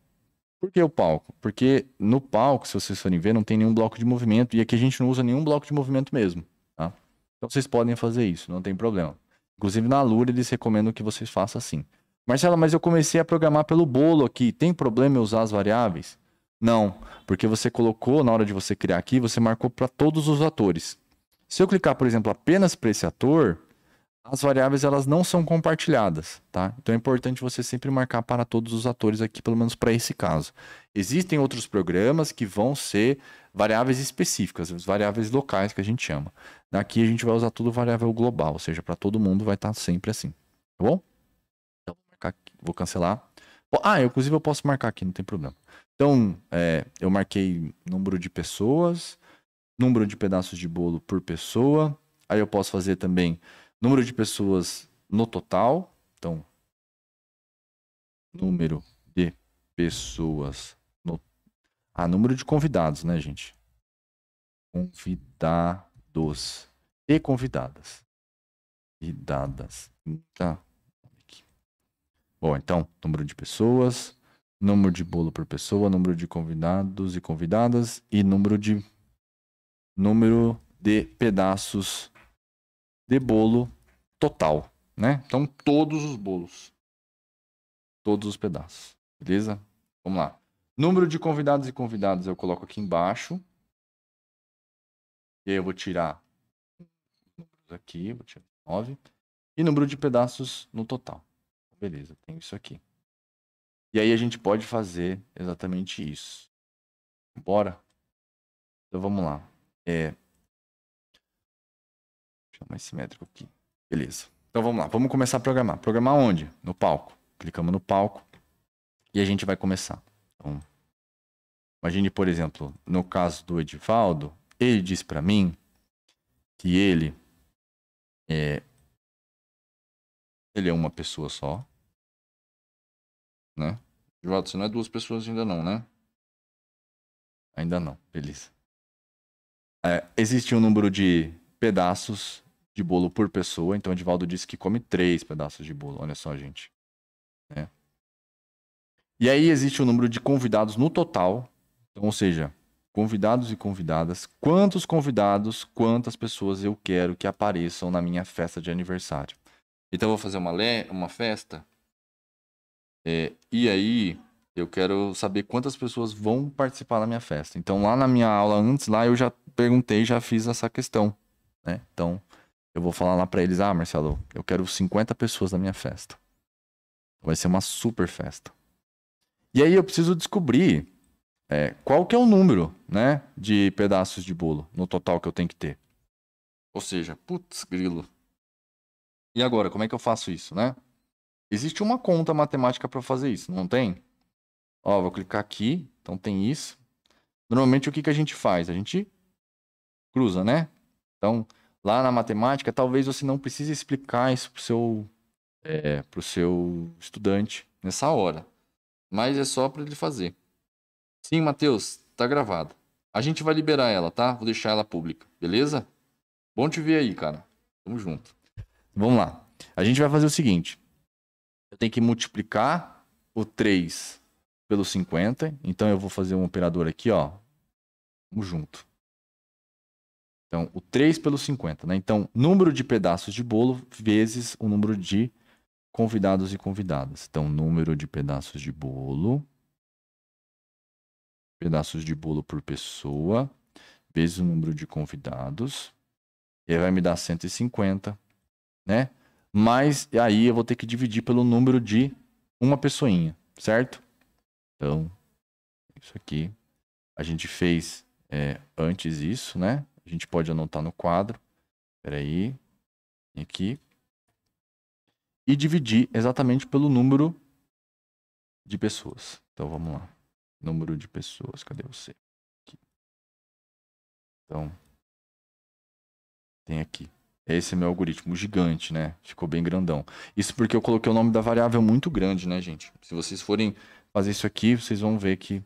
Por que o palco? Porque no palco, se vocês forem ver, não tem nenhum bloco de movimento. E aqui a gente não usa nenhum bloco de movimento mesmo. Tá? Então vocês podem fazer isso, não tem problema. Inclusive na Lura eles recomendam que vocês façam assim. Marcela, mas eu comecei a programar pelo bolo aqui. Tem problema eu usar as variáveis? Não, porque você colocou na hora de você criar aqui, você marcou para todos os atores. Se eu clicar, por exemplo, apenas para esse ator, as variáveis elas não são compartilhadas, tá? Então é importante você sempre marcar para todos os atores aqui, pelo menos para esse caso. Existem outros programas que vão ser variáveis específicas, as variáveis locais que a gente chama. Daqui a gente vai usar tudo variável global, ou seja, para todo mundo vai estar tá sempre assim, tá bom? Então, vou cancelar. Ah, eu, inclusive eu posso marcar aqui, não tem problema. Então, é, eu marquei número de pessoas, número de pedaços de bolo por pessoa. Aí eu posso fazer também número de pessoas no total. Então, número de pessoas no. Ah, número de convidados, né, gente? Convidados e convidadas. Convidadas. Tá. Bom, então, número de pessoas, número de bolo por pessoa, número de convidados e convidadas e número de número de pedaços de bolo total, né? Então, todos os bolos. Todos os pedaços. Beleza? Vamos lá. Número de convidados e convidadas eu coloco aqui embaixo. E aí eu vou tirar aqui, vou tirar 9. E número de pedaços no total. Beleza, tenho isso aqui. E aí a gente pode fazer exatamente isso. Bora? Então vamos lá. É, mais simétrico aqui. Beleza. Então vamos lá, vamos começar a programar. Programar onde? No palco. Clicamos no palco e a gente vai começar. Então, imagine, por exemplo, no caso do Edivaldo, ele disse para mim que ele é ele é uma pessoa só, né? Edivaldo, você não é duas pessoas ainda não, né? Ainda não, beleza. É, existe um número de pedaços de bolo por pessoa. Então, Edivaldo disse que come três pedaços de bolo. Olha só, gente. É. E aí existe o número de convidados no total. Então, ou seja, convidados e convidadas. Quantos convidados, quantas pessoas eu quero que apareçam na minha festa de aniversário. Então, eu vou fazer uma, le... uma festa. É, e aí, eu quero saber quantas pessoas vão participar da minha festa. Então, lá na minha aula antes, lá eu já perguntei, já fiz essa questão. Né? Então, eu vou falar lá para eles: ah, Marcelo, eu quero 50 pessoas na minha festa. Vai ser uma super festa. E aí eu preciso descobrir é, qual que é o número, né, de pedaços de bolo no total que eu tenho que ter. Ou seja, putz, grilo. E agora, como é que eu faço isso, né? Existe uma conta matemática para fazer isso, não tem? Ó, vou clicar aqui, então tem isso. Normalmente o que, que a gente faz? A gente cruza, né? Então, lá na matemática, talvez você não precise explicar isso para o seu, é, pro seu estudante nessa hora. Mas é só para ele fazer. Sim, Matheus, tá gravado. A gente vai liberar ela, tá? Vou deixar ela pública, beleza? Bom te ver aí, cara. Tamo junto. Vamos lá. A gente vai fazer o seguinte. Eu tenho que multiplicar o 3 pelo 50. Então eu vou fazer um operador aqui, ó. Vamos junto. Então, o 3 pelo 50, né? Então, número de pedaços de bolo vezes o número de convidados e convidadas. Então, número de pedaços de bolo, pedaços de bolo por pessoa, vezes o número de convidados. E aí vai me dar 150, né? Mas aí eu vou ter que dividir pelo número de uma pessoinha, certo? Então, isso aqui. A gente fez é, antes isso, né? A gente pode anotar no quadro. Espera aí. Aqui. E dividir exatamente pelo número de pessoas. Então vamos lá. Número de pessoas. Cadê você? Aqui. Então. Tem aqui. Esse é meu algoritmo gigante, né? Ficou bem grandão. Isso porque eu coloquei o nome da variável muito grande, né, gente? Se vocês forem fazer isso aqui, vocês vão ver que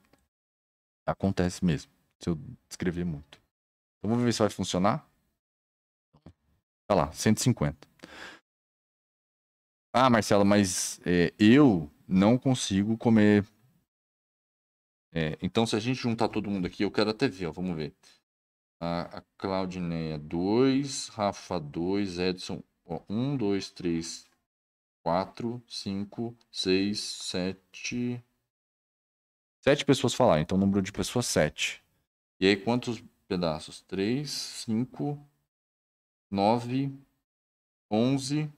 acontece mesmo. Se eu descrever muito. Então vamos ver se vai funcionar. Olha tá lá, 150. Ah, Marcelo, mas é, eu não consigo comer. É, então, se a gente juntar todo mundo aqui, eu quero até ver, ó, vamos ver. A, a Claudineia 2, Rafa 2, Edson 1, 2, 3, 4, 5, 6, 7. 7 pessoas falaram, então o número de pessoas 7. E aí, quantos pedaços. 3, 5, 9, 11,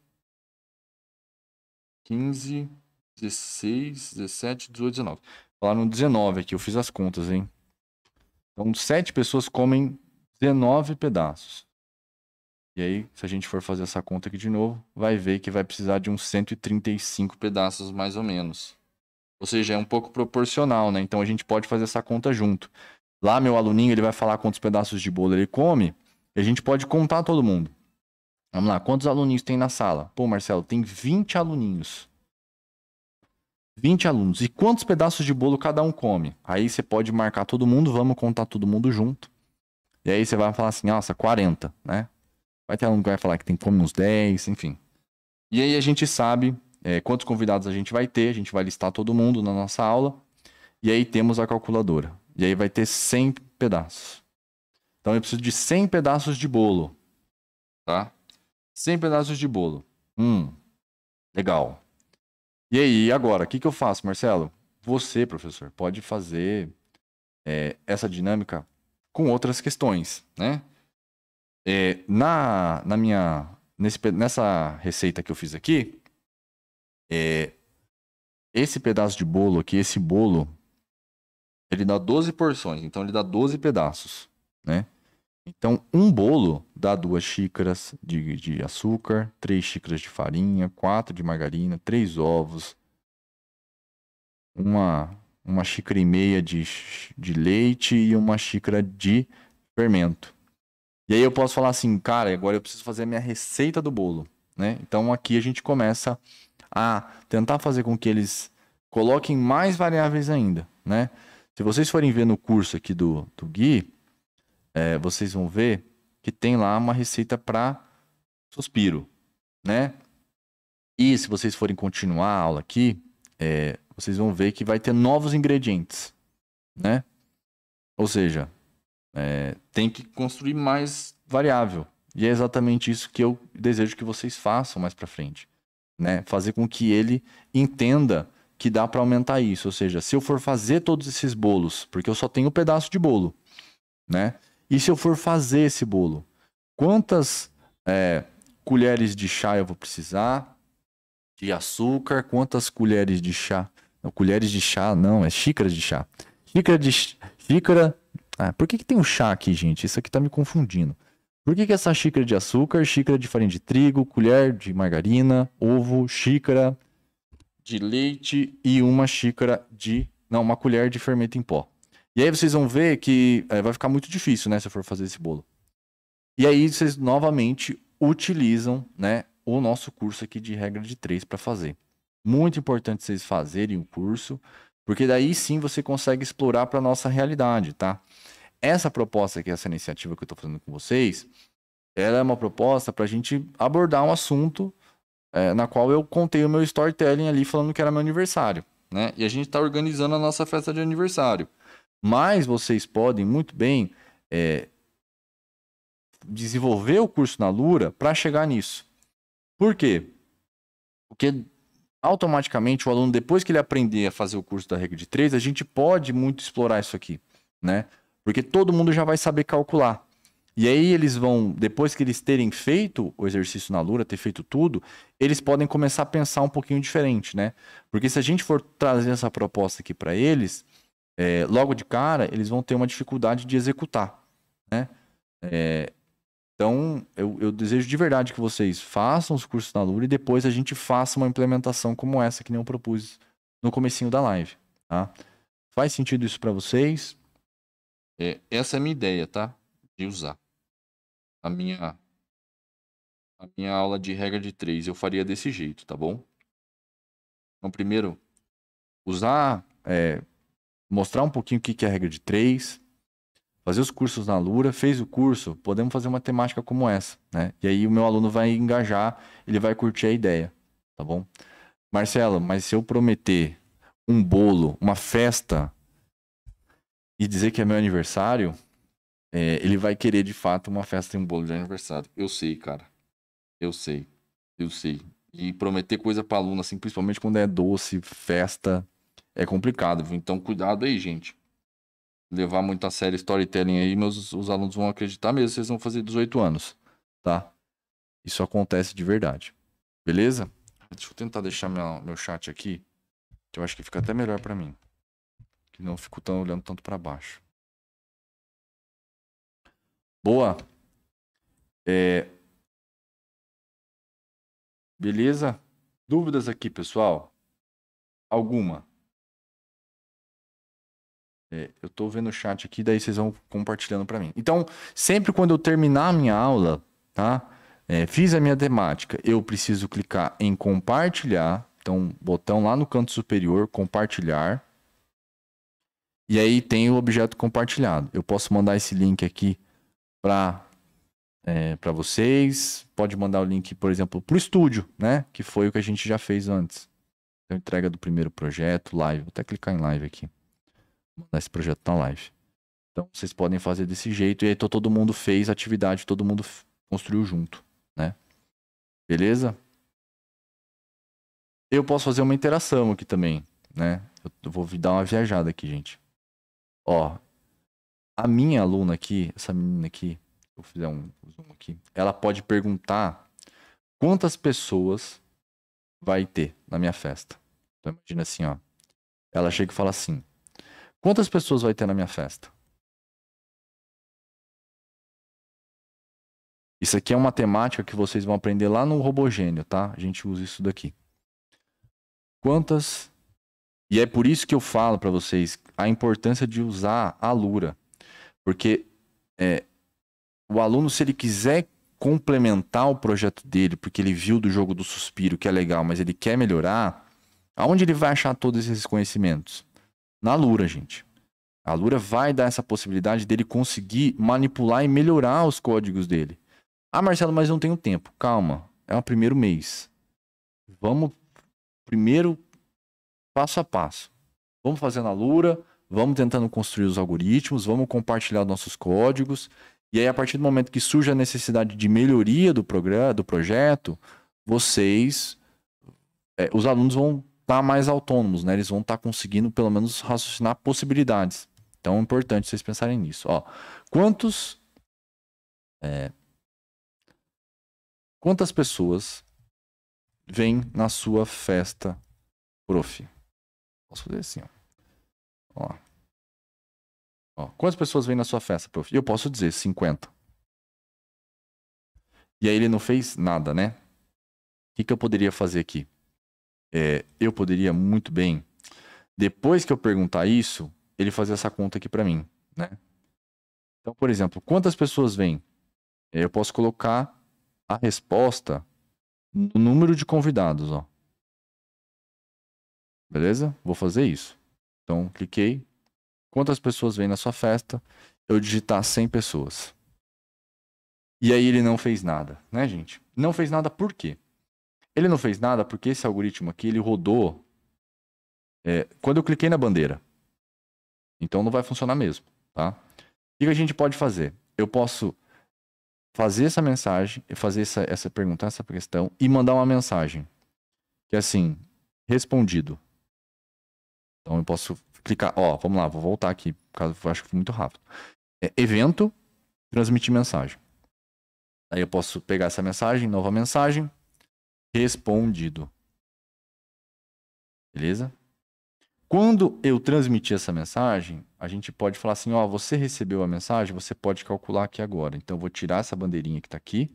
15, 16, 17, 18, 19. Falaram 19 aqui, eu fiz as contas, hein? Então, 7 pessoas comem 19 pedaços. E aí, se a gente for fazer essa conta aqui de novo, vai ver que vai precisar de uns 135 pedaços mais ou menos. Ou seja, é um pouco proporcional, né? Então a gente pode fazer essa conta junto. Lá, meu aluninho, ele vai falar quantos pedaços de bolo ele come. E a gente pode contar todo mundo. Vamos lá, quantos aluninhos tem na sala? Pô, Marcelo, tem 20 aluninhos. 20 alunos. E quantos pedaços de bolo cada um come? Aí você pode marcar todo mundo, vamos contar todo mundo junto. E aí você vai falar assim, nossa, 40, né? Vai ter aluno que vai falar que tem que uns 10, enfim. E aí a gente sabe é, quantos convidados a gente vai ter, a gente vai listar todo mundo na nossa aula. E aí temos a calculadora. E aí vai ter 100 pedaços. Então eu preciso de 100 pedaços de bolo. Tá? 100 pedaços de bolo. Hum, legal. E aí, agora, o que, que eu faço, Marcelo? Você, professor, pode fazer é, essa dinâmica com outras questões, né? É, na, na minha nesse, nessa receita que eu fiz aqui, é, esse pedaço de bolo aqui, esse bolo ele dá 12 porções, então ele dá 12 uhum. pedaços, né? Então, um bolo dá duas xícaras de, de açúcar, três xícaras de farinha, quatro de margarina, três ovos, uma, uma xícara e meia de, de leite e uma xícara de fermento. E aí eu posso falar assim, cara, agora eu preciso fazer a minha receita do bolo, né? Então aqui a gente começa a tentar fazer com que eles coloquem mais variáveis ainda, né? Se vocês forem ver no curso aqui do, do Gui, é, vocês vão ver que tem lá uma receita para suspiro, né? E se vocês forem continuar a aula aqui, é, vocês vão ver que vai ter novos ingredientes, né? Ou seja, é, tem que construir mais variável. E é exatamente isso que eu desejo que vocês façam mais para frente, né? Fazer com que ele entenda que dá para aumentar isso. Ou seja, se eu for fazer todos esses bolos, porque eu só tenho um pedaço de bolo, né? E se eu for fazer esse bolo, quantas é, colheres de chá eu vou precisar? De açúcar, quantas colheres de chá? Não, colheres de chá, não, é xícaras de chá. Xícara de xícara. Ah, por que, que tem um chá aqui, gente? Isso aqui tá me confundindo. Por que, que essa xícara de açúcar, xícara de farinha de trigo, colher de margarina, ovo, xícara, de leite e uma xícara de. Não, uma colher de fermento em pó. E aí vocês vão ver que é, vai ficar muito difícil, né? Se eu for fazer esse bolo. E aí vocês novamente utilizam, né? O nosso curso aqui de regra de três para fazer. Muito importante vocês fazerem o curso, porque daí sim você consegue explorar para nossa realidade, tá? Essa proposta aqui, essa iniciativa que eu estou fazendo com vocês, ela é uma proposta para a gente abordar um assunto é, na qual eu contei o meu storytelling ali falando que era meu aniversário, né? E a gente está organizando a nossa festa de aniversário. Mas vocês podem muito bem é, desenvolver o curso na Lura para chegar nisso. Por quê? Porque automaticamente o aluno, depois que ele aprender a fazer o curso da regra de três, a gente pode muito explorar isso aqui, né? Porque todo mundo já vai saber calcular. E aí eles vão, depois que eles terem feito o exercício na Lura, ter feito tudo, eles podem começar a pensar um pouquinho diferente, né? Porque se a gente for trazer essa proposta aqui para eles, é, logo de cara eles vão ter uma dificuldade de executar, né? É, então eu, eu, desejo de verdade que vocês façam os cursos na Lura e depois a gente faça uma implementação como essa que nem eu propus no comecinho da live, tá? Faz sentido isso para vocês? É, essa é a minha ideia, tá? de usar. A minha, a minha aula de regra de três eu faria desse jeito, tá bom? Então, primeiro, usar, é, mostrar um pouquinho o que é a regra de três, fazer os cursos na Lura, fez o curso, podemos fazer uma temática como essa, né? E aí o meu aluno vai engajar, ele vai curtir a ideia, tá bom? Marcelo, mas se eu prometer um bolo, uma festa e dizer que é meu aniversário, é, ele vai querer de fato uma festa e um bolo de aniversário. Eu sei, cara. Eu sei. Eu sei. E prometer coisa pra aluno, assim, principalmente quando é doce, festa, é complicado, viu? Então, cuidado aí, gente. Levar muito a sério storytelling aí, meus os alunos vão acreditar mesmo, vocês vão fazer 18 anos, tá? Isso acontece de verdade. Beleza? Deixa eu tentar deixar minha, meu chat aqui, que eu acho que fica até melhor para mim. Que não fico tão olhando tanto para baixo. Boa. É... Beleza? Dúvidas aqui, pessoal? Alguma? É, eu estou vendo o chat aqui, daí vocês vão compartilhando para mim. Então, sempre quando eu terminar a minha aula, tá? É, fiz a minha temática, eu preciso clicar em compartilhar. Então, botão lá no canto superior, compartilhar. E aí tem o objeto compartilhado. Eu posso mandar esse link aqui para é, para vocês. Pode mandar o link, por exemplo, para o estúdio, né? Que foi o que a gente já fez antes. Então, entrega do primeiro projeto, live. Vou até clicar em live aqui. Vou mandar esse projeto na live. Então, vocês podem fazer desse jeito. E aí, todo mundo fez atividade, todo mundo construiu junto, né? Beleza? Eu posso fazer uma interação aqui também, né? Eu vou dar uma viajada aqui, gente. Ó, a minha aluna aqui, essa menina aqui, vou fazer um zoom aqui, ela pode perguntar quantas pessoas vai ter na minha festa. Então imagina assim, ó. Ela chega e fala assim: Quantas pessoas vai ter na minha festa? Isso aqui é uma temática que vocês vão aprender lá no Robogênio, tá? A gente usa isso daqui. Quantas. E é por isso que eu falo para vocês a importância de usar a Lura. Porque é, o aluno, se ele quiser complementar o projeto dele, porque ele viu do jogo do suspiro que é legal, mas ele quer melhorar, aonde ele vai achar todos esses conhecimentos? Na Lura, gente. A Lura vai dar essa possibilidade dele conseguir manipular e melhorar os códigos dele. Ah, Marcelo, mas não tenho tempo. Calma, é o primeiro mês. Vamos primeiro passo a passo. Vamos fazer na Lura, vamos tentando construir os algoritmos, vamos compartilhar nossos códigos. E aí, a partir do momento que surge a necessidade de melhoria do programa, do projeto, vocês, é, os alunos vão estar tá mais autônomos, né? Eles vão estar tá conseguindo, pelo menos, raciocinar possibilidades. Então, é importante vocês pensarem nisso. Ó, quantos... É, quantas pessoas vêm na sua festa, prof? Posso fazer assim, ó. Ó. Ó. Quantas pessoas vêm na sua festa, prof? Eu posso dizer 50. E aí ele não fez nada, né? O que, que eu poderia fazer aqui? É, eu poderia muito bem, depois que eu perguntar isso, ele fazer essa conta aqui para mim, né? Então, por exemplo, quantas pessoas vêm? É, eu posso colocar a resposta no número de convidados, ó. Beleza? Vou fazer isso. Então, cliquei. Quantas pessoas vêm na sua festa? Eu digitar 100 pessoas. E aí ele não fez nada, né, gente? Não fez nada por quê? Ele não fez nada porque esse algoritmo aqui, ele rodou é, quando eu cliquei na bandeira. Então não vai funcionar mesmo, tá? O que a gente pode fazer? Eu posso fazer essa mensagem, fazer essa, essa pergunta, essa questão e mandar uma mensagem. Que é assim, respondido. Então eu posso clicar, ó, vamos lá, vou voltar aqui, caso eu acho que foi muito rápido. É, evento, transmitir mensagem. Aí eu posso pegar essa mensagem, nova mensagem, respondido. Beleza? Quando eu transmitir essa mensagem, a gente pode falar assim, ó, você recebeu a mensagem, você pode calcular aqui agora. Então eu vou tirar essa bandeirinha que está aqui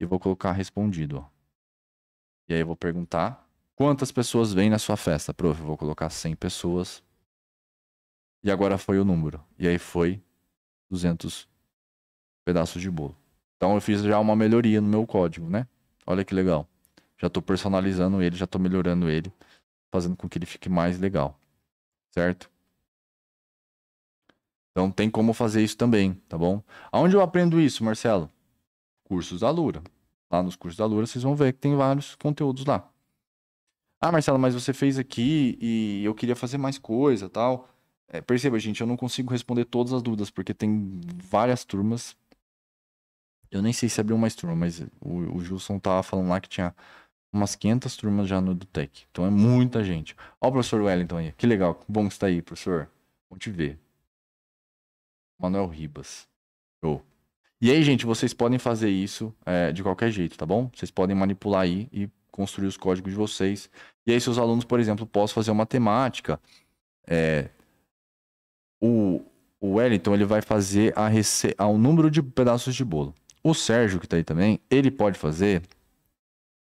e vou colocar respondido, ó. E aí eu vou perguntar Quantas pessoas vêm na sua festa? Prof, eu vou colocar 100 pessoas. E agora foi o número. E aí foi 200 pedaços de bolo. Então eu fiz já uma melhoria no meu código, né? Olha que legal. Já estou personalizando ele, já estou melhorando ele, fazendo com que ele fique mais legal. Certo? Então tem como fazer isso também, tá bom? Aonde eu aprendo isso, Marcelo? Cursos da Lura. Lá nos cursos da Lura vocês vão ver que tem vários conteúdos lá. Ah, Marcela, mas você fez aqui e eu queria fazer mais coisa tal. É, perceba, gente, eu não consigo responder todas as dúvidas, porque tem várias turmas. Eu nem sei se abriu mais turma, mas o, o Gilson tava tá falando lá que tinha umas 500 turmas já no EduTech. Então é muita gente. Ó o professor Wellington aí. Que legal. Bom que você tá aí, professor. Bom te ver. Manuel Ribas. Show. E aí, gente, vocês podem fazer isso é, de qualquer jeito, tá bom? Vocês podem manipular aí e construir os códigos de vocês. E aí seus alunos, por exemplo, posso fazer uma temática. É, o, o Wellington ele vai fazer a rece... um número de pedaços de bolo. O Sérgio, que está aí também, ele pode fazer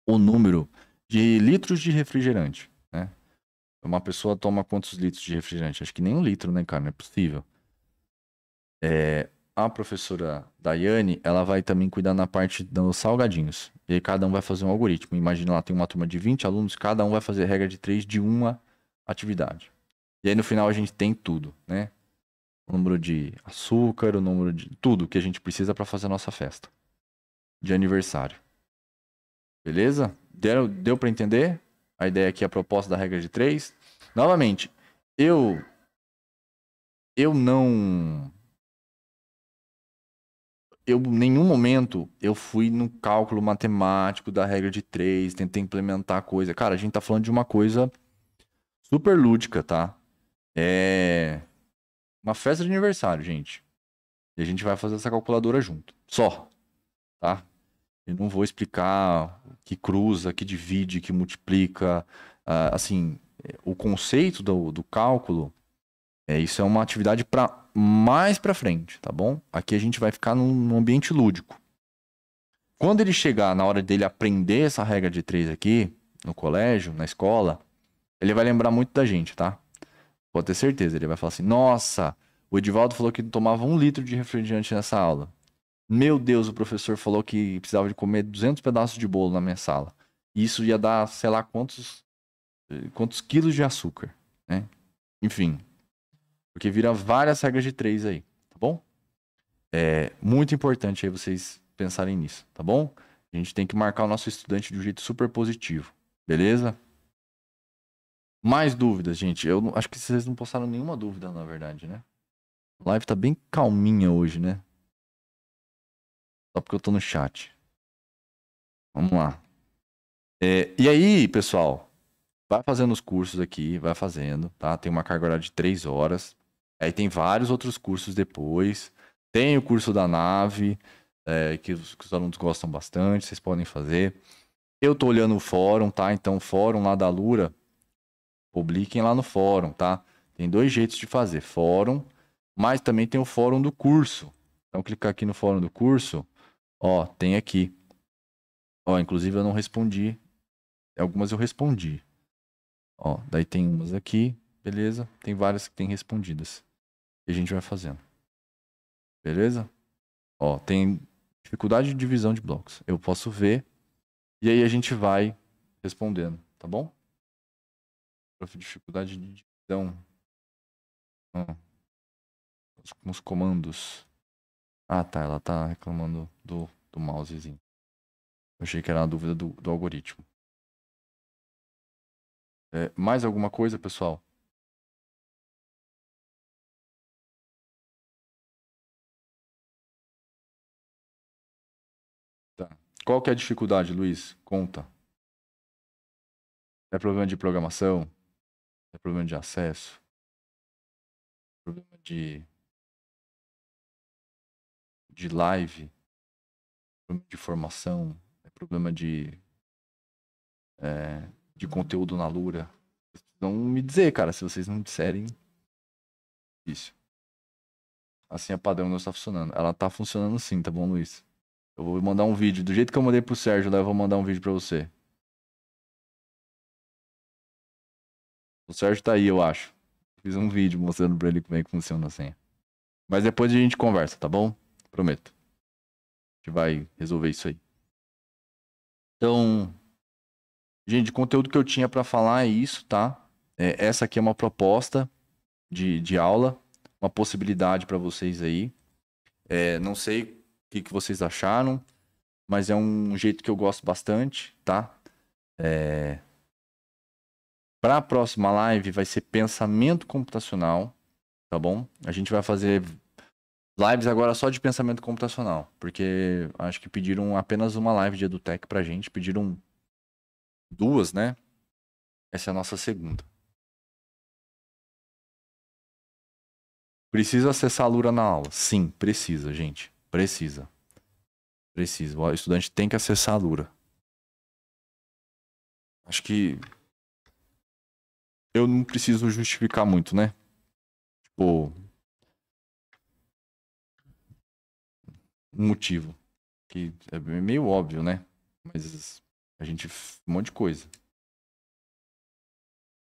o número de litros de refrigerante. Né? Uma pessoa toma quantos litros de refrigerante? Acho que nem um litro, né, cara? Não é possível. É, a professora Daiane, ela vai também cuidar na parte dos salgadinhos. E aí cada um vai fazer um algoritmo. Imagina lá, tem uma turma de 20 alunos, cada um vai fazer regra de 3 de uma atividade. E aí no final a gente tem tudo, né? O número de açúcar, o número de tudo que a gente precisa para fazer a nossa festa de aniversário. Beleza? Deu, deu para entender? A ideia aqui, a proposta da regra de 3. Novamente, eu eu não eu nenhum momento eu fui no cálculo matemático da regra de três, tentei implementar coisa. Cara, a gente tá falando de uma coisa super lúdica, tá? É uma festa de aniversário, gente. E a gente vai fazer essa calculadora junto. Só, tá? Eu não vou explicar que cruza, que divide, que multiplica. Ah, assim, o conceito do, do cálculo, é, isso é uma atividade para mais para frente, tá bom? Aqui a gente vai ficar num, num ambiente lúdico. Quando ele chegar na hora dele aprender essa regra de três aqui, no colégio, na escola, ele vai lembrar muito da gente, tá? Pode ter certeza. Ele vai falar assim: Nossa, o Edivaldo falou que tomava um litro de refrigerante nessa aula. Meu Deus, o professor falou que precisava de comer 200 pedaços de bolo na minha sala. Isso ia dar, sei lá, quantos, eh, quantos quilos de açúcar, né? Enfim, porque vira várias regras de três aí, tá bom? É muito importante aí vocês pensarem nisso, tá bom? A gente tem que marcar o nosso estudante de um jeito super positivo, beleza? Mais dúvidas, gente? Eu acho que vocês não postaram nenhuma dúvida, na verdade, né? A live tá bem calminha hoje, né? Só porque eu tô no chat. Vamos lá. É, e aí, pessoal? Vai fazendo os cursos aqui, vai fazendo, tá? Tem uma carga horária de 3 horas. Aí tem vários outros cursos depois. Tem o curso da nave, é, que, os, que, os, alunos gostam bastante, vocês podem fazer. Eu tô olhando o fórum, tá? Então, o fórum lá da Lura, publiquem lá no fórum, tá? Tem dois jeitos de fazer: fórum, mas também tem o fórum do curso. Então, clicar aqui no fórum do curso, ó, tem aqui. Ó, inclusive eu não respondi. Algumas eu respondi. Ó, daí tem umas aqui, beleza? Tem várias que tem respondidas. E a gente vai fazendo. Beleza? Ó, tem dificuldade de divisão de blocos. Eu posso ver. E aí a gente vai respondendo, tá bom? Prof, dificuldade de divisão. Ah, os, comandos. Ah, tá. Ela tá reclamando do, do mousezinho. Eu achei que era uma dúvida do, do algoritmo. É, mais alguma coisa, pessoal? Qual que é a dificuldade, Luiz? Conta. É problema de programação? É problema de acesso? É problema de. de live? É problema de formação? É problema de. É, de conteúdo na Lura? Vocês precisam me dizer, cara. Se vocês não disserem. Isso. Assim a é padrão não está funcionando. Ela está funcionando sim, tá bom, Luiz? Eu vou mandar um vídeo. Do jeito que eu mandei pro Sérgio lá, eu vou mandar um vídeo pra você. O Sérgio tá aí, eu acho. Fiz um vídeo mostrando pra ele como é que funciona a senha. Mas depois a gente conversa, tá bom? Prometo. A gente vai resolver isso aí. Então, gente, conteúdo que eu tinha para falar é isso, tá? É, essa aqui é uma proposta de, de aula, uma possibilidade para vocês aí. É, não sei que, que vocês acharam. Mas é um jeito que eu gosto bastante, tá? É... Para a próxima live vai ser pensamento computacional, tá bom? A gente vai fazer lives agora só de pensamento computacional, porque acho que pediram apenas uma live de EduTech pra gente, pediram duas, né? Essa é a nossa segunda. Precisa acessar a Lura na aula? Sim, precisa, gente. Precisa. Precisa. O estudante tem que acessar a Lura. Acho que. Eu não preciso justificar muito, né? Tipo. Um motivo. Que é meio óbvio, né? Mas a gente. Um monte de coisa.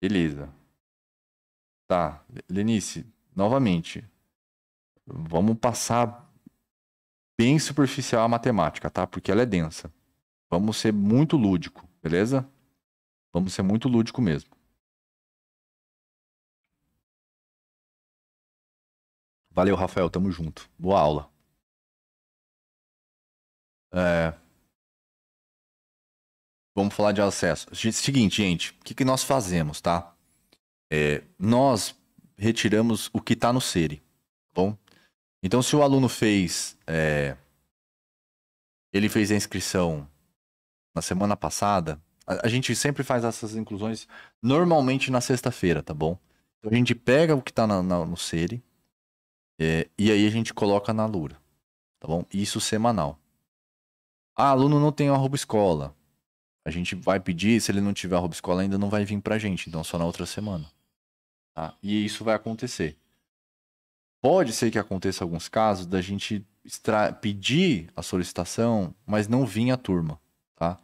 Beleza. Tá. Lenice, novamente. Vamos passar bem superficial a matemática, tá? Porque ela é densa. Vamos ser muito lúdico, beleza? Vamos ser muito lúdico mesmo. Valeu, Rafael. Tamo junto. Boa aula. É... Vamos falar de acesso. Seguinte, gente, o que, que nós fazemos, tá? É, nós retiramos o que está no Siri, tá bom? Então, se o aluno fez. É, ele fez a inscrição na semana passada. A, a gente sempre faz essas inclusões normalmente na sexta-feira, tá bom? Então a gente pega o que tá na, na, no Seri é, e aí a gente coloca na Lura, tá bom? Isso semanal. Ah, aluno não tem arroba escola. A gente vai pedir, se ele não tiver arroba escola ainda não vai vir pra gente, então só na outra semana. Tá? E isso vai acontecer. Pode ser que aconteça alguns casos da gente pedir a solicitação, mas não vir a turma, tá?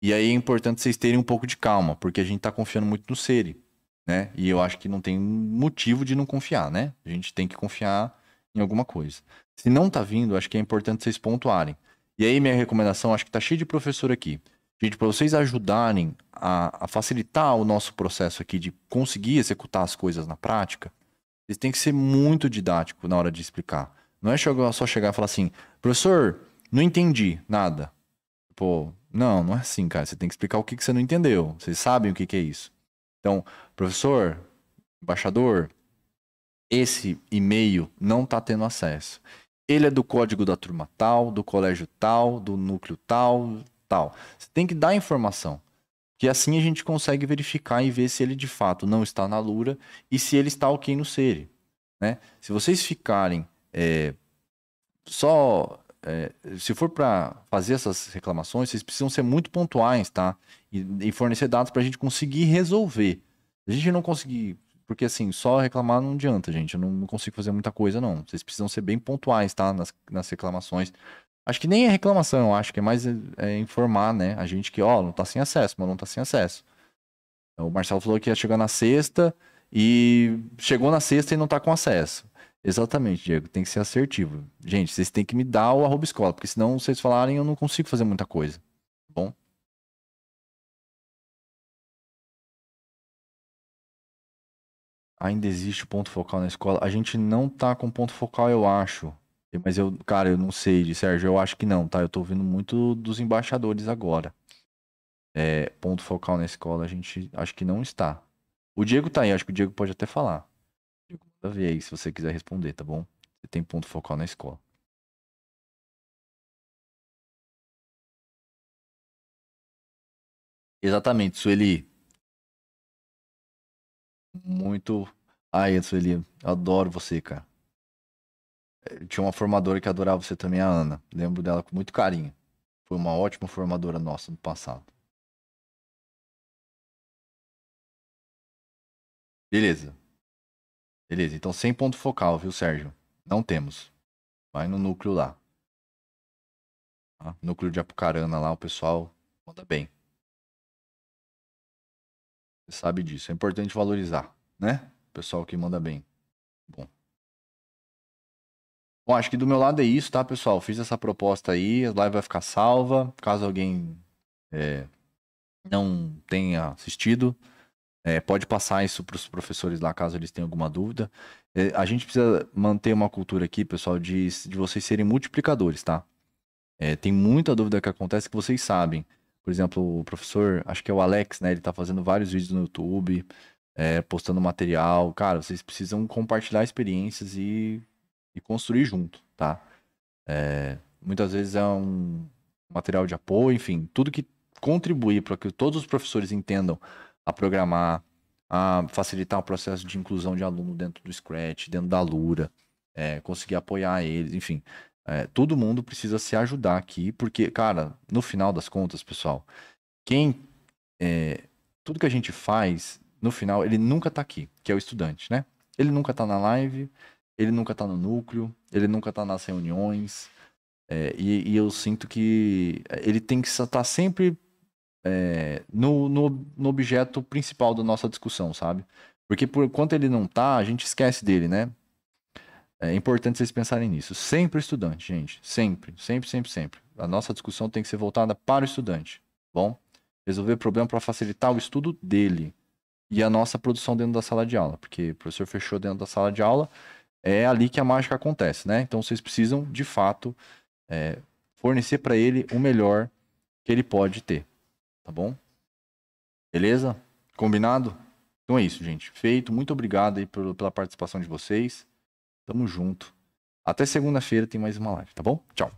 E aí é importante vocês terem um pouco de calma, porque a gente está confiando muito no Seri, né? E eu acho que não tem motivo de não confiar, né? A gente tem que confiar em alguma coisa. Se não tá vindo, acho que é importante vocês pontuarem. E aí minha recomendação, acho que tá cheio de professor aqui. Gente, para vocês ajudarem a, a facilitar o nosso processo aqui de conseguir executar as coisas na prática, você tem que ser muito didático na hora de explicar. Não é só chegar e falar assim, professor, não entendi nada. Pô, não, não é assim, cara. Você tem que explicar o que, que você não entendeu. Vocês sabem o que, que é isso. Então, professor, embaixador, esse e-mail não está tendo acesso. Ele é do código da turma tal, do colégio tal, do núcleo tal, tal. Você tem que dar informação que assim a gente consegue verificar e ver se ele de fato não está na Lura e se ele está ok no Sere. Né? Se vocês ficarem é, só. É, se for para fazer essas reclamações, vocês precisam ser muito pontuais, tá? E, e fornecer dados para a gente conseguir resolver. A gente não conseguir. Porque assim, só reclamar não adianta, gente. Eu não, não consigo fazer muita coisa, não. Vocês precisam ser bem pontuais, tá? Nas, nas reclamações. Acho que nem é reclamação, eu acho que é mais é, é informar, né? A gente que, ó, não tá sem acesso, mas não tá sem acesso. Então, o Marcelo falou que ia chegar na sexta e chegou na sexta e não tá com acesso. Exatamente, Diego, tem que ser assertivo. Gente, vocês têm que me dar o arroba escola, porque senão vocês falarem eu não consigo fazer muita coisa. Tá bom. Ainda existe ponto focal na escola? A gente não tá com ponto focal, eu acho. Mas eu, cara, eu não sei, de Sérgio, eu acho que não, tá? Eu tô ouvindo muito dos embaixadores agora. É, ponto focal na escola, a gente acho que não está. O Diego tá aí, acho que o Diego pode até falar. Diego, manda ver aí se você quiser responder, tá bom? Você tem ponto focal na escola. Exatamente, Sueli. Muito. Ai, Sueli, adoro você, cara tinha uma formadora que adorava você também, a Ana. Lembro dela com muito carinho. Foi uma ótima formadora nossa no passado. Beleza. Beleza, então sem ponto focal, viu, Sérgio? Não temos. Vai no núcleo lá. Tá? Núcleo de Apucarana lá, o pessoal manda bem. Você sabe disso. É importante valorizar, né? O pessoal que manda bem. Bom. Bom, acho que do meu lado é isso, tá, pessoal? Fiz essa proposta aí, a live vai ficar salva. Caso alguém é, não tenha assistido, é, pode passar isso para os professores lá, caso eles tenham alguma dúvida. É, a gente precisa manter uma cultura aqui, pessoal, de, de vocês serem multiplicadores, tá? É, tem muita dúvida que acontece que vocês sabem. Por exemplo, o professor, acho que é o Alex, né? Ele tá fazendo vários vídeos no YouTube, é, postando material. Cara, vocês precisam compartilhar experiências e e construir junto, tá? É, muitas vezes é um material de apoio, enfim, tudo que contribuir para que todos os professores entendam a programar, a facilitar o processo de inclusão de aluno dentro do Scratch, dentro da Lura, é, conseguir apoiar eles, enfim. É, todo mundo precisa se ajudar aqui, porque, cara, no final das contas, pessoal, quem. É, tudo que a gente faz, no final, ele nunca tá aqui, que é o estudante, né? Ele nunca tá na live, ele nunca tá no núcleo, ele nunca tá nas reuniões. É, e, e, eu sinto que ele tem que estar tá sempre é, no, no, no, objeto principal da nossa discussão, sabe? Porque por ele não tá, a gente esquece dele, né? É importante vocês pensarem nisso. Sempre estudante, gente. Sempre, sempre, sempre, sempre. A nossa discussão tem que ser voltada para o estudante. Bom, resolver problema para facilitar o estudo dele e a nossa produção dentro da sala de aula, porque o professor fechou dentro da sala de aula é ali que a mágica acontece, né? Então vocês precisam, de fato, é, fornecer para ele o melhor que ele pode ter, tá bom? Beleza? Combinado? Então é isso, gente. Feito. Muito obrigado aí pela participação de vocês. Tamo junto. Até segunda-feira tem mais uma live, tá bom? Tchau.